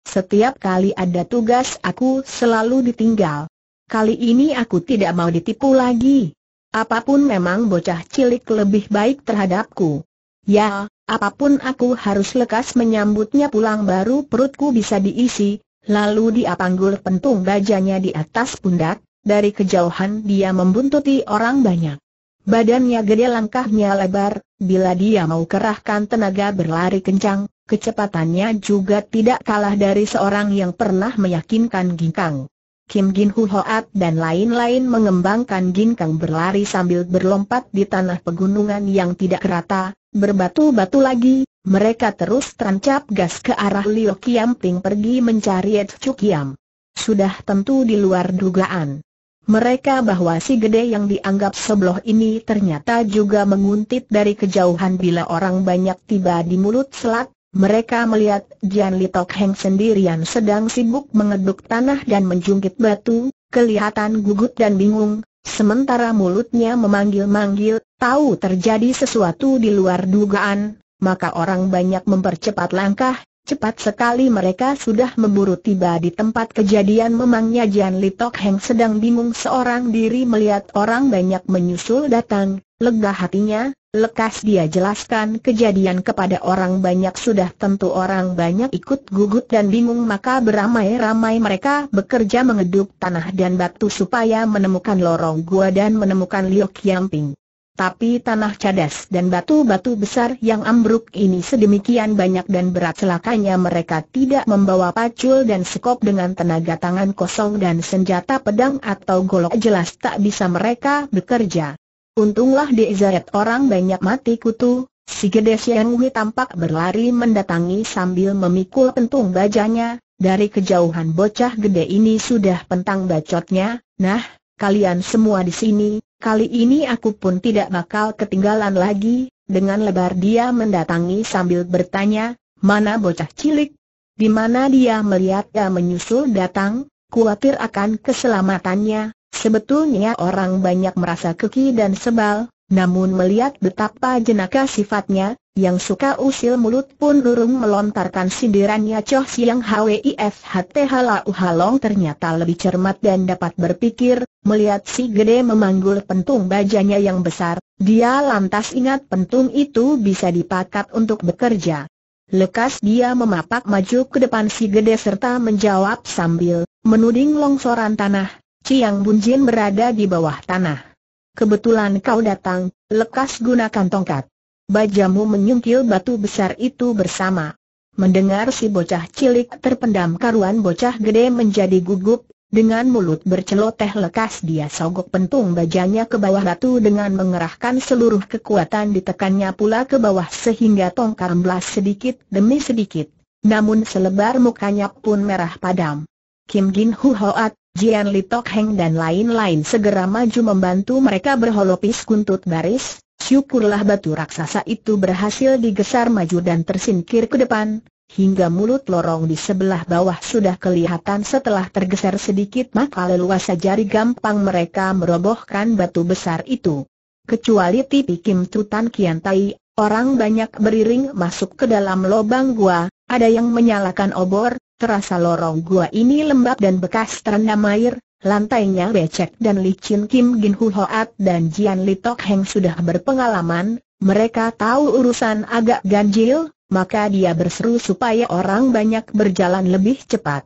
Setiap kali ada tugas aku selalu ditinggal. Kali ini aku tidak mau ditipu lagi. Apapun memang bocah cilik lebih baik terhadapku. Ya, apapun aku harus lekas menyambutnya pulang baru perutku bisa diisi, lalu dia panggul pentung bajanya di atas pundak, dari kejauhan dia membuntuti orang banyak. Badannya gede langkahnya lebar, bila dia mau kerahkan tenaga berlari kencang, kecepatannya juga tidak kalah dari seorang yang pernah meyakinkan Ginkang. Kim Gin Hu Hoat dan lain-lain mengembangkan gin kang berlari sambil berlompat di tanah pegunungan yang tidak rata, berbatu-batu lagi, mereka terus terancap gas ke arah Liu Kiam Ping pergi mencari Ed Chu Kiam. Sudah tentu di luar dugaan. Mereka bahwa si gede yang dianggap sebloh ini ternyata juga menguntit dari kejauhan bila orang banyak tiba di mulut selat, mereka melihat Jian Li Tok Heng sendirian sedang sibuk mengeduk tanah dan menjungkit batu, kelihatan gugut dan bingung, sementara mulutnya memanggil-manggil, tahu terjadi sesuatu di luar dugaan, maka orang banyak mempercepat langkah, cepat sekali mereka sudah memburu tiba di tempat kejadian memangnya Jian Li Tok Heng sedang bingung seorang diri melihat orang banyak menyusul datang, lega hatinya, Lekas dia jelaskan kejadian kepada orang banyak sudah tentu orang banyak ikut gugut dan bingung maka beramai-ramai mereka bekerja mengeduk tanah dan batu supaya menemukan lorong gua dan menemukan Liu Ping. Tapi tanah cadas dan batu-batu besar yang ambruk ini sedemikian banyak dan berat celakanya mereka tidak membawa pacul dan sekop dengan tenaga tangan kosong dan senjata pedang atau golok jelas tak bisa mereka bekerja. Untunglah di Zayat orang banyak mati kutu, si gede Xian tampak berlari mendatangi sambil memikul pentung bajanya, dari kejauhan bocah gede ini sudah pentang bacotnya, nah, kalian semua di sini, kali ini aku pun tidak bakal ketinggalan lagi, dengan lebar dia mendatangi sambil bertanya, mana bocah cilik? Di mana dia melihat dia menyusul datang, kuatir akan keselamatannya, Sebetulnya orang banyak merasa keki dan sebal, namun melihat betapa jenaka sifatnya, yang suka usil mulut pun lurung melontarkan sindirannya Choh Siang HWIF HT Halau Halong ternyata lebih cermat dan dapat berpikir, melihat si gede memanggul pentung bajanya yang besar, dia lantas ingat pentung itu bisa dipakat untuk bekerja. Lekas dia memapak maju ke depan si gede serta menjawab sambil menuding longsoran tanah, Ciang Bunjin berada di bawah tanah. Kebetulan kau datang, lekas gunakan tongkat. Bajamu menyungkil batu besar itu bersama. Mendengar si bocah cilik terpendam karuan bocah gede menjadi gugup, dengan mulut berceloteh lekas dia sogok pentung bajanya ke bawah batu dengan mengerahkan seluruh kekuatan ditekannya pula ke bawah sehingga tongkar melas sedikit demi sedikit. Namun selebar mukanya pun merah padam. Kim Gin Hu Hoat, Jian Li Tok Heng dan lain-lain segera maju membantu mereka berholopis kuntut baris, syukurlah batu raksasa itu berhasil digesar maju dan tersingkir ke depan, hingga mulut lorong di sebelah bawah sudah kelihatan setelah tergeser sedikit maka leluasa jari gampang mereka merobohkan batu besar itu. Kecuali Tipi Kim Tutan Kian Tai, orang banyak beriring masuk ke dalam lubang gua, ada yang menyalakan obor, Terasa lorong gua ini lembab dan bekas terendam air, lantainya becek dan licin Kim Gin Hu Hoat dan Jian Li Tok Heng sudah berpengalaman, mereka tahu urusan agak ganjil, maka dia berseru supaya orang banyak berjalan lebih cepat.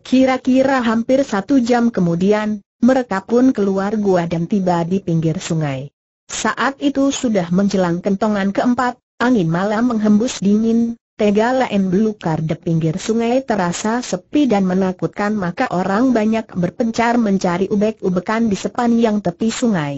Kira-kira hampir satu jam kemudian, mereka pun keluar gua dan tiba di pinggir sungai. Saat itu sudah menjelang kentongan keempat, Angin malam menghembus dingin, Tegalain belukar di pinggir sungai terasa sepi dan menakutkan maka orang banyak berpencar mencari ubek-ubekan di sepanjang tepi sungai.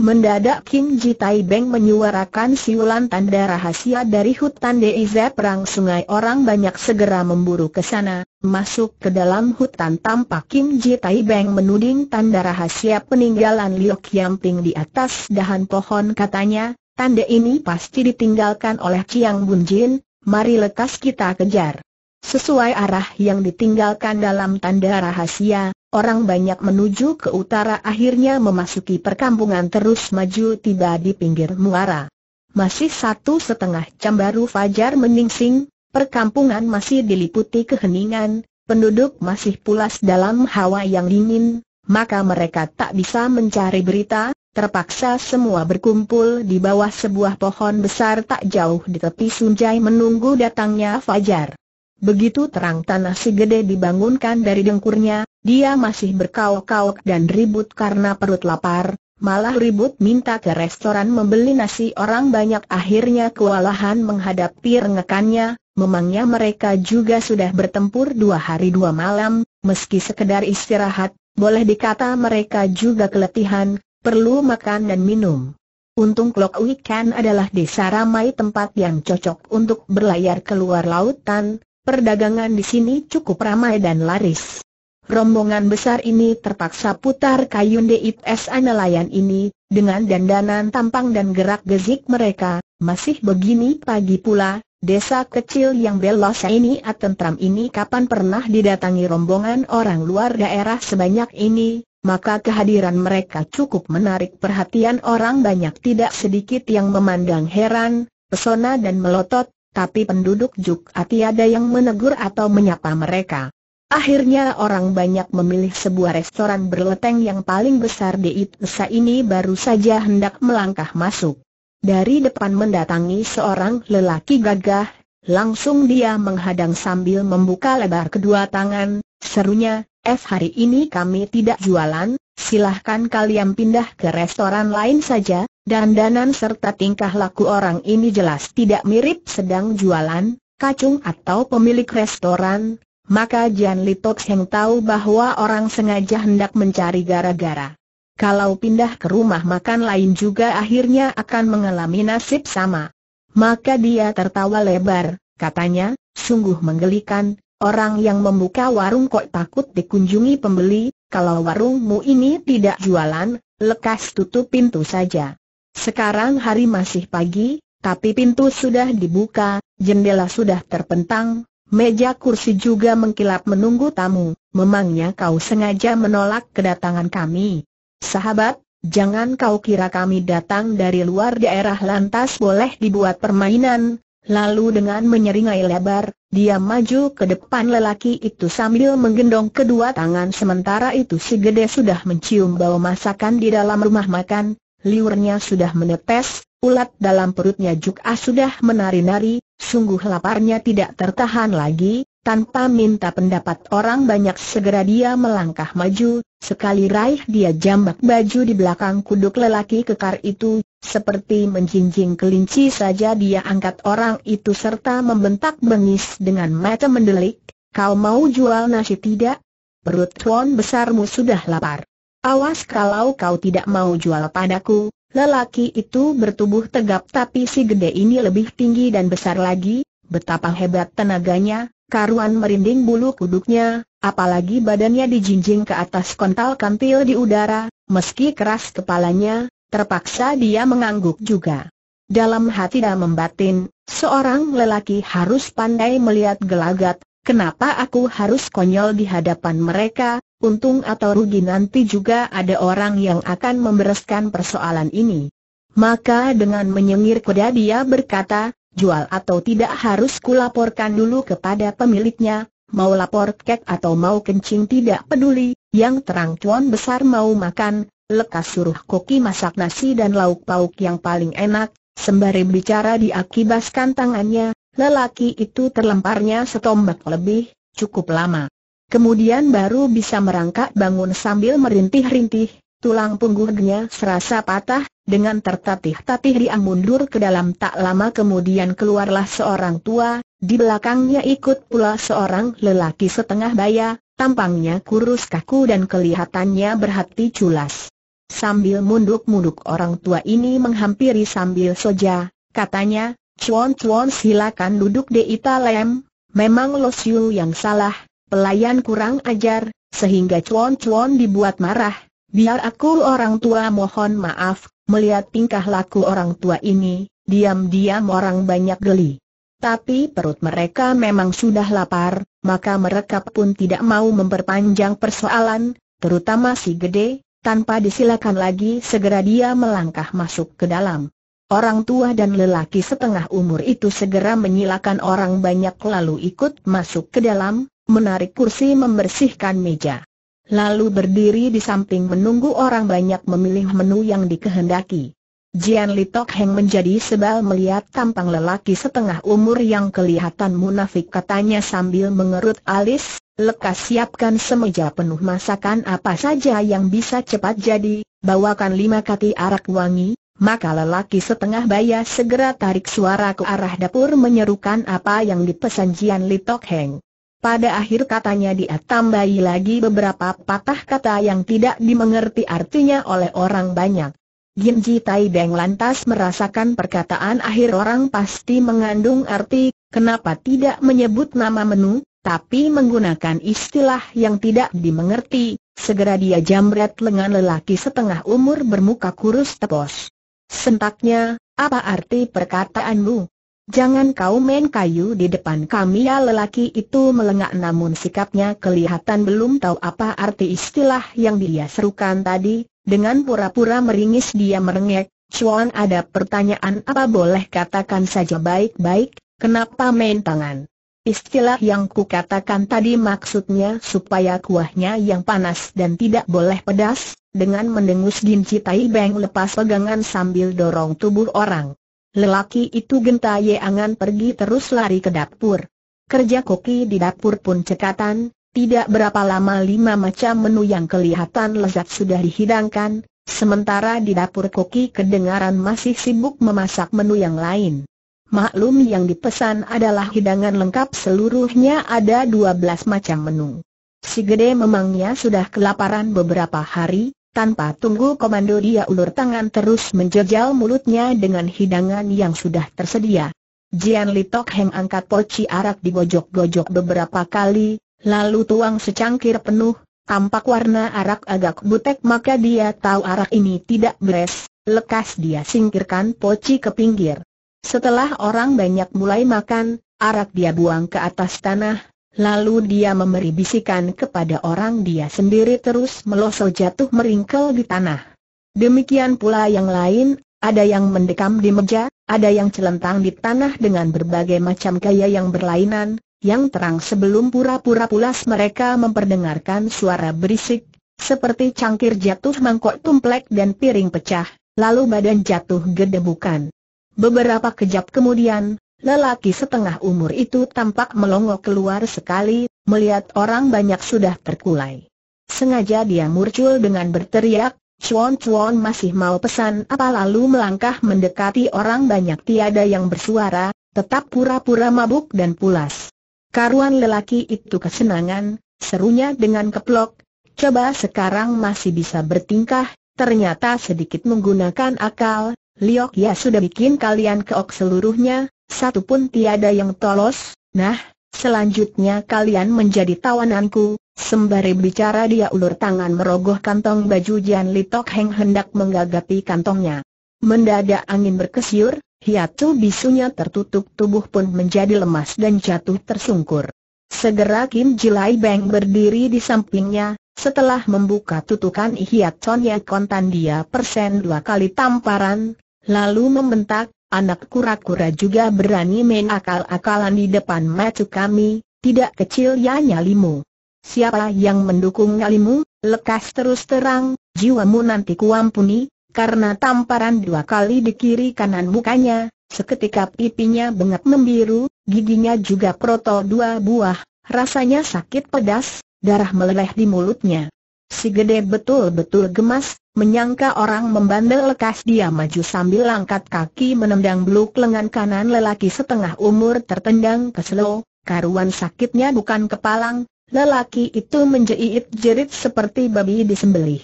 Mendadak Kim Ji Tai Beng menyuarakan siulan tanda rahasia dari hutan DIZ perang sungai orang banyak segera memburu ke sana, masuk ke dalam hutan tampak Kim Ji Tai Beng menuding tanda rahasia peninggalan Liu Kiamping di atas dahan pohon katanya, tanda ini pasti ditinggalkan oleh Chiang Bun Jin, mari lekas kita kejar. Sesuai arah yang ditinggalkan dalam tanda rahasia, orang banyak menuju ke utara akhirnya memasuki perkampungan terus maju tiba di pinggir muara. Masih satu setengah jam baru fajar meningsing, perkampungan masih diliputi keheningan, penduduk masih pulas dalam hawa yang dingin, maka mereka tak bisa mencari berita, Terpaksa semua berkumpul di bawah sebuah pohon besar tak jauh di tepi Sunjai menunggu datangnya Fajar. Begitu terang tanah si gede dibangunkan dari dengkurnya, dia masih berkauk-kauk dan ribut karena perut lapar, malah ribut minta ke restoran membeli nasi orang banyak akhirnya kewalahan menghadapi rengekannya, memangnya mereka juga sudah bertempur dua hari dua malam, meski sekedar istirahat, boleh dikata mereka juga keletihan, perlu makan dan minum. Untung Klok Wikan adalah desa ramai tempat yang cocok untuk berlayar keluar lautan, perdagangan di sini cukup ramai dan laris. Rombongan besar ini terpaksa putar kayun DIPSA nelayan ini, dengan dandanan tampang dan gerak gezik mereka, masih begini pagi pula, desa kecil yang belosa ini atentram ini kapan pernah didatangi rombongan orang luar daerah sebanyak ini, maka kehadiran mereka cukup menarik perhatian orang banyak tidak sedikit yang memandang heran, pesona dan melotot, tapi penduduk Juk tiada yang menegur atau menyapa mereka. Akhirnya orang banyak memilih sebuah restoran berleteng yang paling besar di Itusa ini baru saja hendak melangkah masuk. Dari depan mendatangi seorang lelaki gagah, langsung dia menghadang sambil membuka lebar kedua tangan, Serunya, es hari ini kami tidak jualan, silahkan kalian pindah ke restoran lain saja, dandanan serta tingkah laku orang ini jelas tidak mirip sedang jualan, kacung atau pemilik restoran, maka Jian Li Tok tahu bahwa orang sengaja hendak mencari gara-gara. Kalau pindah ke rumah makan lain juga akhirnya akan mengalami nasib sama. Maka dia tertawa lebar, katanya, sungguh menggelikan, Orang yang membuka warung kok takut dikunjungi pembeli, kalau warungmu ini tidak jualan, lekas tutup pintu saja. Sekarang hari masih pagi, tapi pintu sudah dibuka, jendela sudah terpentang, meja kursi juga mengkilap menunggu tamu. Memangnya kau sengaja menolak kedatangan kami? Sahabat, jangan kau kira kami datang dari luar daerah lantas boleh dibuat permainan, Lalu dengan menyeringai lebar, dia maju ke depan lelaki itu sambil menggendong kedua tangan sementara itu si gede sudah mencium bau masakan di dalam rumah makan, liurnya sudah menetes, ulat dalam perutnya juga sudah menari-nari, sungguh laparnya tidak tertahan lagi, tanpa minta pendapat orang banyak segera dia melangkah maju, sekali raih dia jambak baju di belakang kuduk lelaki kekar itu, seperti menjinjing kelinci saja dia angkat orang itu serta membentak bengis dengan mata mendelik, kau mau jual nasi tidak? Perut tuan besarmu sudah lapar. Awas kalau kau tidak mau jual padaku, lelaki itu bertubuh tegap tapi si gede ini lebih tinggi dan besar lagi, betapa hebat tenaganya, karuan merinding bulu kuduknya, apalagi badannya dijinjing ke atas kontal kantil di udara, meski keras kepalanya, Terpaksa dia mengangguk juga. Dalam hati dia membatin, seorang lelaki harus pandai melihat gelagat, kenapa aku harus konyol di hadapan mereka, untung atau rugi nanti juga ada orang yang akan membereskan persoalan ini. Maka dengan menyengir kuda dia berkata, jual atau tidak harus kulaporkan dulu kepada pemiliknya, mau lapor kek atau mau kencing tidak peduli, yang terang cuan besar mau makan, lekas suruh koki masak nasi dan lauk pauk yang paling enak, sembari bicara diakibaskan tangannya, lelaki itu terlemparnya setombak lebih, cukup lama. Kemudian baru bisa merangkak bangun sambil merintih-rintih, tulang punggungnya serasa patah, dengan tertatih-tatih dia mundur ke dalam tak lama kemudian keluarlah seorang tua, di belakangnya ikut pula seorang lelaki setengah baya, tampangnya kurus kaku dan kelihatannya berhati culas. Sambil munduk-munduk orang tua ini menghampiri sambil soja, katanya, Chuan Chuan silakan duduk di Italem, memang Lo Siu yang salah, pelayan kurang ajar, sehingga Chuan Chuan dibuat marah. Biar aku orang tua mohon maaf, melihat tingkah laku orang tua ini, diam-diam orang banyak geli. Tapi perut mereka memang sudah lapar, maka mereka pun tidak mau memperpanjang persoalan, terutama si gede, tanpa disilakan lagi segera dia melangkah masuk ke dalam. Orang tua dan lelaki setengah umur itu segera menyilakan orang banyak lalu ikut masuk ke dalam, menarik kursi membersihkan meja. Lalu berdiri di samping menunggu orang banyak memilih menu yang dikehendaki. Jian Li Tok Heng menjadi sebal melihat tampang lelaki setengah umur yang kelihatan munafik katanya sambil mengerut alis, lekas siapkan semeja penuh masakan apa saja yang bisa cepat jadi, bawakan lima kati arak wangi, maka lelaki setengah baya segera tarik suara ke arah dapur menyerukan apa yang dipesan Jian Li Tok Heng. Pada akhir katanya dia tambahi lagi beberapa patah kata yang tidak dimengerti artinya oleh orang banyak. Jim Ji Tai Beng lantas merasakan perkataan akhir orang pasti mengandung arti, kenapa tidak menyebut nama menu, tapi menggunakan istilah yang tidak dimengerti, segera dia jamret lengan lelaki setengah umur bermuka kurus tepos. Sentaknya, apa arti perkataanmu? Jangan kau main kayu di depan kami ya lelaki itu melengak namun sikapnya kelihatan belum tahu apa arti istilah yang dia serukan tadi, dengan pura-pura meringis dia merengek, Chuan ada pertanyaan apa boleh katakan saja baik-baik, kenapa main tangan? Istilah yang kukatakan tadi maksudnya supaya kuahnya yang panas dan tidak boleh pedas, dengan mendengus Jin Tai Beng lepas pegangan sambil dorong tubuh orang. Lelaki itu genta yeangan pergi terus lari ke dapur. Kerja koki di dapur pun cekatan, tidak berapa lama lima macam menu yang kelihatan lezat sudah dihidangkan, sementara di dapur koki kedengaran masih sibuk memasak menu yang lain. Maklum yang dipesan adalah hidangan lengkap seluruhnya ada dua belas macam menu. Si gede memangnya sudah kelaparan beberapa hari, tanpa tunggu komando dia ulur tangan terus menjejal mulutnya dengan hidangan yang sudah tersedia. Jian Litok Heng angkat poci arak di gojok-gojok beberapa kali, Lalu tuang secangkir penuh, tampak warna arak agak butek maka dia tahu arak ini tidak beres, lekas dia singkirkan poci ke pinggir. Setelah orang banyak mulai makan, arak dia buang ke atas tanah, lalu dia memberi bisikan kepada orang dia sendiri terus meloso jatuh meringkel di tanah. Demikian pula yang lain, ada yang mendekam di meja, ada yang celentang di tanah dengan berbagai macam gaya yang berlainan, yang terang sebelum pura-pura pulas mereka memperdengarkan suara berisik, seperti cangkir jatuh mangkok tumplek dan piring pecah, lalu badan jatuh gedebukan. Beberapa kejap kemudian, lelaki setengah umur itu tampak melongo keluar sekali, melihat orang banyak sudah terkulai. Sengaja dia muncul dengan berteriak, Chuan Chuan masih mau pesan apa lalu melangkah mendekati orang banyak tiada yang bersuara, tetap pura-pura mabuk dan pulas. Karuan lelaki itu kesenangan, serunya dengan keplok, coba sekarang masih bisa bertingkah, ternyata sedikit menggunakan akal, Liok ya sudah bikin kalian keok seluruhnya, satu pun tiada yang tolos, nah, selanjutnya kalian menjadi tawananku, sembari bicara dia ulur tangan merogoh kantong baju Jian Litok Heng hendak menggagapi kantongnya. Mendadak angin berkesyur, Hiatu bisunya tertutup tubuh pun menjadi lemas dan jatuh tersungkur. Segera Kim Jilai Beng berdiri di sampingnya, setelah membuka tutukan Sonya kontan dia persen dua kali tamparan, lalu membentak, anak kura-kura juga berani main akal-akalan di depan macu kami, tidak kecil ya nyalimu. Siapa yang mendukung nyalimu, lekas terus terang, jiwamu nanti kuampuni, karena tamparan dua kali di kiri kanan mukanya, seketika pipinya bengap membiru, giginya juga proto dua buah, rasanya sakit pedas, darah meleleh di mulutnya. Si gede betul-betul gemas, menyangka orang membandel lekas dia maju sambil angkat kaki menendang beluk lengan kanan lelaki setengah umur tertendang ke selo, karuan sakitnya bukan kepalang, lelaki itu menjeit jerit seperti babi disembelih.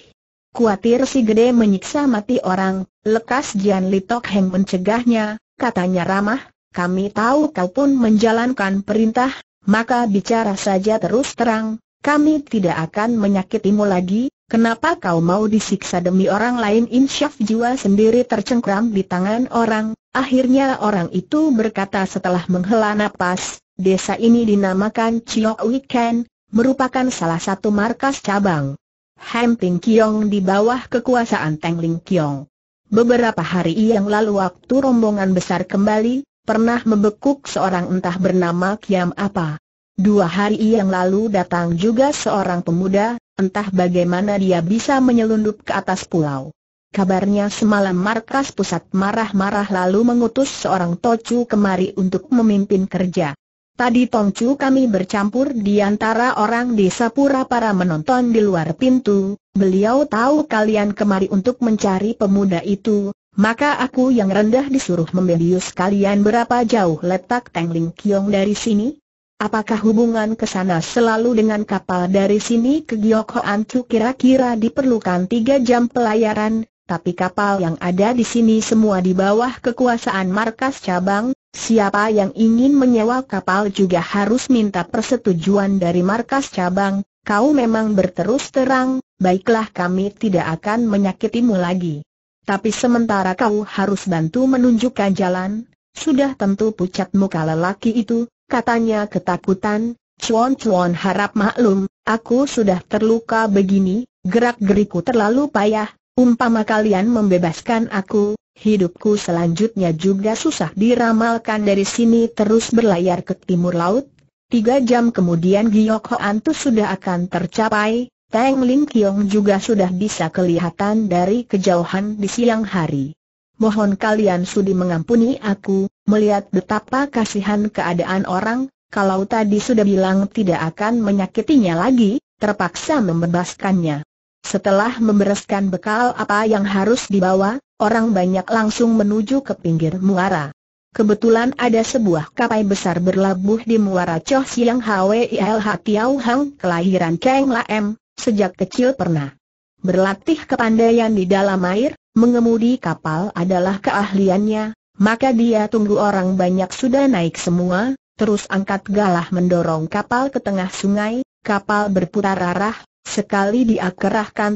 Kuatir si gede menyiksa mati orang, lekas Jian Litok Heng mencegahnya, katanya ramah, kami tahu kau pun menjalankan perintah, maka bicara saja terus terang, kami tidak akan menyakitimu lagi, kenapa kau mau disiksa demi orang lain insyaf jiwa sendiri tercengkram di tangan orang, akhirnya orang itu berkata setelah menghela napas, desa ini dinamakan Chiok Weekend, merupakan salah satu markas cabang. Ham Ping Kiong di bawah kekuasaan Teng Ling Kiong. Beberapa hari yang lalu waktu rombongan besar kembali, pernah membekuk seorang entah bernama Kiam apa. Dua hari yang lalu datang juga seorang pemuda, entah bagaimana dia bisa menyelundup ke atas pulau. Kabarnya semalam markas pusat marah-marah lalu mengutus seorang tocu kemari untuk memimpin kerja. Tadi Tongcu kami bercampur di antara orang desa pura para menonton di luar pintu, beliau tahu kalian kemari untuk mencari pemuda itu, maka aku yang rendah disuruh membius kalian berapa jauh letak Tengling Kiong dari sini? Apakah hubungan ke sana selalu dengan kapal dari sini ke Giokhoan Antu? kira-kira diperlukan tiga jam pelayaran, tapi kapal yang ada di sini semua di bawah kekuasaan markas cabang, siapa yang ingin menyewa kapal juga harus minta persetujuan dari markas cabang, kau memang berterus terang, baiklah kami tidak akan menyakitimu lagi. Tapi sementara kau harus bantu menunjukkan jalan, sudah tentu pucat muka lelaki itu, katanya ketakutan, cuan-cuan harap maklum, aku sudah terluka begini, gerak-geriku terlalu payah, Umpama kalian membebaskan aku, hidupku selanjutnya juga susah diramalkan dari sini terus berlayar ke timur laut. Tiga jam kemudian Giok Hoan sudah akan tercapai, Teng Ling Kiong juga sudah bisa kelihatan dari kejauhan di siang hari. Mohon kalian sudi mengampuni aku, melihat betapa kasihan keadaan orang, kalau tadi sudah bilang tidak akan menyakitinya lagi, terpaksa membebaskannya. Setelah membereskan bekal apa yang harus dibawa, orang banyak langsung menuju ke pinggir muara. Kebetulan ada sebuah kapal besar berlabuh di muara Choh Siang Hwilh Tiau Hang kelahiran Kang M, sejak kecil pernah berlatih kepandaian di dalam air, mengemudi kapal adalah keahliannya, maka dia tunggu orang banyak sudah naik semua, terus angkat galah mendorong kapal ke tengah sungai, kapal berputar arah, Sekali dia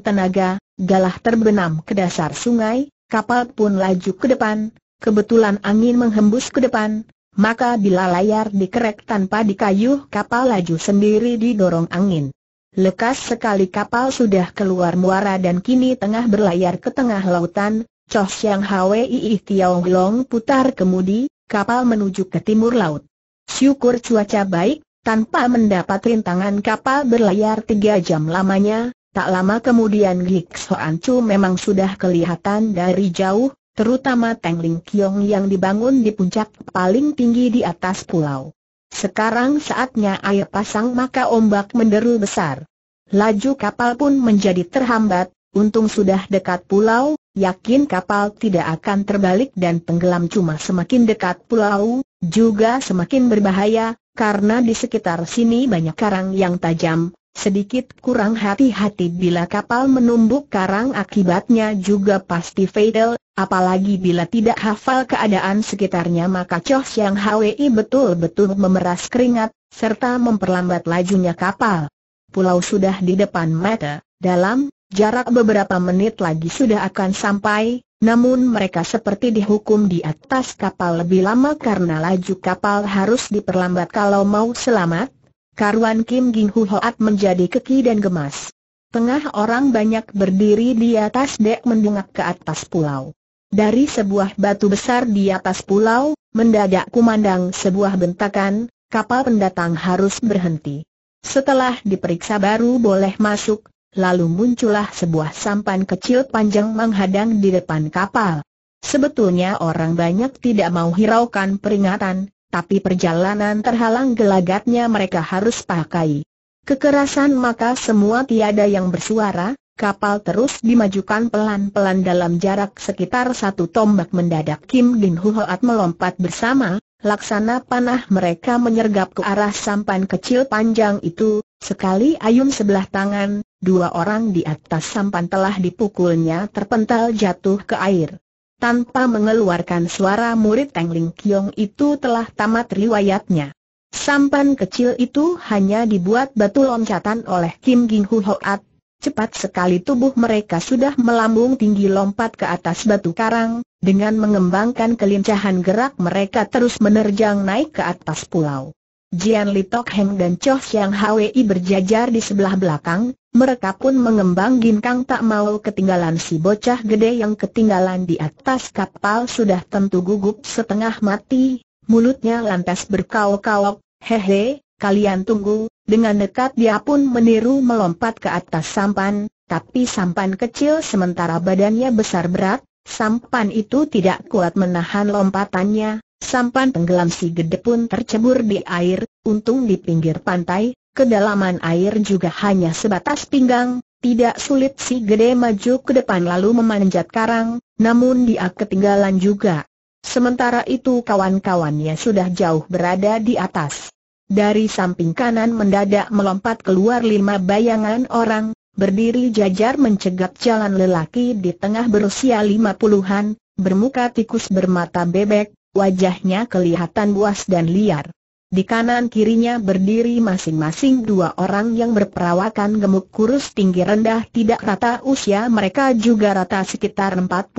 tenaga, galah terbenam ke dasar sungai, kapal pun laju ke depan, kebetulan angin menghembus ke depan, maka bila layar dikerek tanpa dikayuh kapal laju sendiri didorong angin. Lekas sekali kapal sudah keluar muara dan kini tengah berlayar ke tengah lautan, Choh Siang Hwi Tiao Long putar kemudi, kapal menuju ke timur laut. Syukur cuaca baik, tanpa mendapat rintangan kapal berlayar tiga jam lamanya, tak lama kemudian Gik Soan Chu memang sudah kelihatan dari jauh, terutama Teng Ling Kiong yang dibangun di puncak paling tinggi di atas pulau. Sekarang saatnya air pasang maka ombak menderu besar. Laju kapal pun menjadi terhambat, untung sudah dekat pulau, yakin kapal tidak akan terbalik dan tenggelam cuma semakin dekat pulau, juga semakin berbahaya, karena di sekitar sini banyak karang yang tajam, sedikit kurang hati-hati bila kapal menumbuk karang akibatnya juga pasti fatal, apalagi bila tidak hafal keadaan sekitarnya maka Choh Siang Hwi betul-betul memeras keringat, serta memperlambat lajunya kapal. Pulau sudah di depan mata, dalam, jarak beberapa menit lagi sudah akan sampai, namun mereka seperti dihukum di atas kapal lebih lama karena laju kapal harus diperlambat kalau mau selamat. Karuan Kim Ging Hu Hoat menjadi keki dan gemas. Tengah orang banyak berdiri di atas dek mendungak ke atas pulau. Dari sebuah batu besar di atas pulau, mendadak kumandang sebuah bentakan, kapal pendatang harus berhenti. Setelah diperiksa baru boleh masuk, lalu muncullah sebuah sampan kecil panjang menghadang di depan kapal. Sebetulnya orang banyak tidak mau hiraukan peringatan, tapi perjalanan terhalang gelagatnya mereka harus pakai. Kekerasan maka semua tiada yang bersuara, kapal terus dimajukan pelan-pelan dalam jarak sekitar satu tombak mendadak Kim Bin Huat melompat bersama, laksana panah mereka menyergap ke arah sampan kecil panjang itu, sekali ayun sebelah tangan, dua orang di atas sampan telah dipukulnya terpental jatuh ke air. Tanpa mengeluarkan suara murid Teng Ling Kiong itu telah tamat riwayatnya. Sampan kecil itu hanya dibuat batu loncatan oleh Kim Ging Hu Hoat. Cepat sekali tubuh mereka sudah melambung tinggi lompat ke atas batu karang, dengan mengembangkan kelincahan gerak mereka terus menerjang naik ke atas pulau. Jian Li Tok Heng dan Cho Xiang Hwi berjajar di sebelah belakang, mereka pun mengembang ginkang tak mau ketinggalan si bocah gede yang ketinggalan di atas kapal sudah tentu gugup setengah mati, mulutnya lantas berkaok-kaok, hehe, kalian tunggu, dengan nekat dia pun meniru melompat ke atas sampan, tapi sampan kecil sementara badannya besar berat, sampan itu tidak kuat menahan lompatannya, Sampan tenggelam si gede pun tercebur di air, untung di pinggir pantai, kedalaman air juga hanya sebatas pinggang, tidak sulit si gede maju ke depan lalu memanjat karang, namun dia ketinggalan juga. Sementara itu kawan-kawannya sudah jauh berada di atas. Dari samping kanan mendadak melompat keluar lima bayangan orang, berdiri jajar mencegat jalan lelaki di tengah berusia lima puluhan, bermuka tikus bermata bebek, wajahnya kelihatan buas dan liar. Di kanan kirinya berdiri masing-masing dua orang yang berperawakan gemuk kurus tinggi rendah tidak rata usia mereka juga rata sekitar 45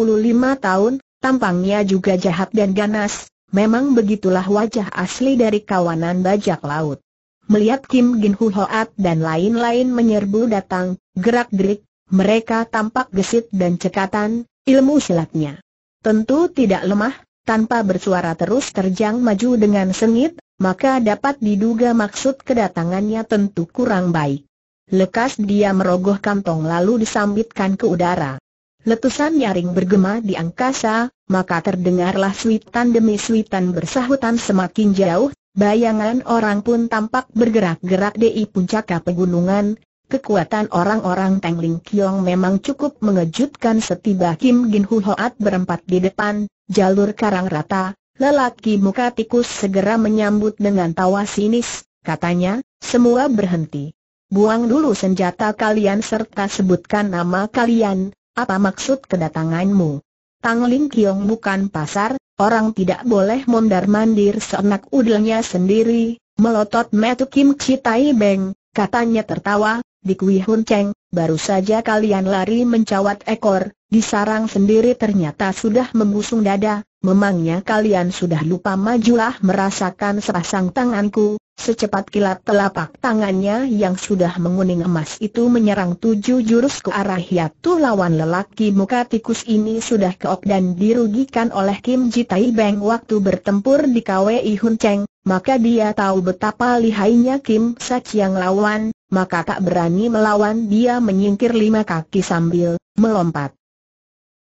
tahun, tampangnya juga jahat dan ganas, memang begitulah wajah asli dari kawanan bajak laut. Melihat Kim Gin Hu Hoat dan lain-lain menyerbu datang, gerak-gerik, mereka tampak gesit dan cekatan, ilmu silatnya. Tentu tidak lemah, tanpa bersuara terus terjang maju dengan sengit, maka dapat diduga maksud kedatangannya tentu kurang baik. Lekas dia merogoh kantong lalu disambitkan ke udara. Letusan nyaring bergema di angkasa, maka terdengarlah suitan demi suitan bersahutan semakin jauh, bayangan orang pun tampak bergerak-gerak di puncak pegunungan, kekuatan orang-orang Tangling Ling Kiong memang cukup mengejutkan setiba Kim Gin Hu Hoat berempat di depan, jalur karang rata, lelaki muka tikus segera menyambut dengan tawa sinis, katanya, semua berhenti. Buang dulu senjata kalian serta sebutkan nama kalian, apa maksud kedatanganmu? Tang Ling Kiong bukan pasar, orang tidak boleh mondar-mandir seenak udelnya sendiri, melotot metu Kim Tai Beng, katanya tertawa, di Kui Hun Cheng, baru saja kalian lari mencawat ekor, di sarang sendiri ternyata sudah membusung dada, memangnya kalian sudah lupa majulah merasakan sepasang tanganku, secepat kilat telapak tangannya yang sudah menguning emas itu menyerang tujuh jurus ke arah Hiatu lawan lelaki muka tikus ini sudah keok dan dirugikan oleh Kim Jitai Beng waktu bertempur di KWI Hun Cheng, maka dia tahu betapa lihainya Kim Chiang lawan, maka tak berani melawan dia menyingkir lima kaki sambil melompat.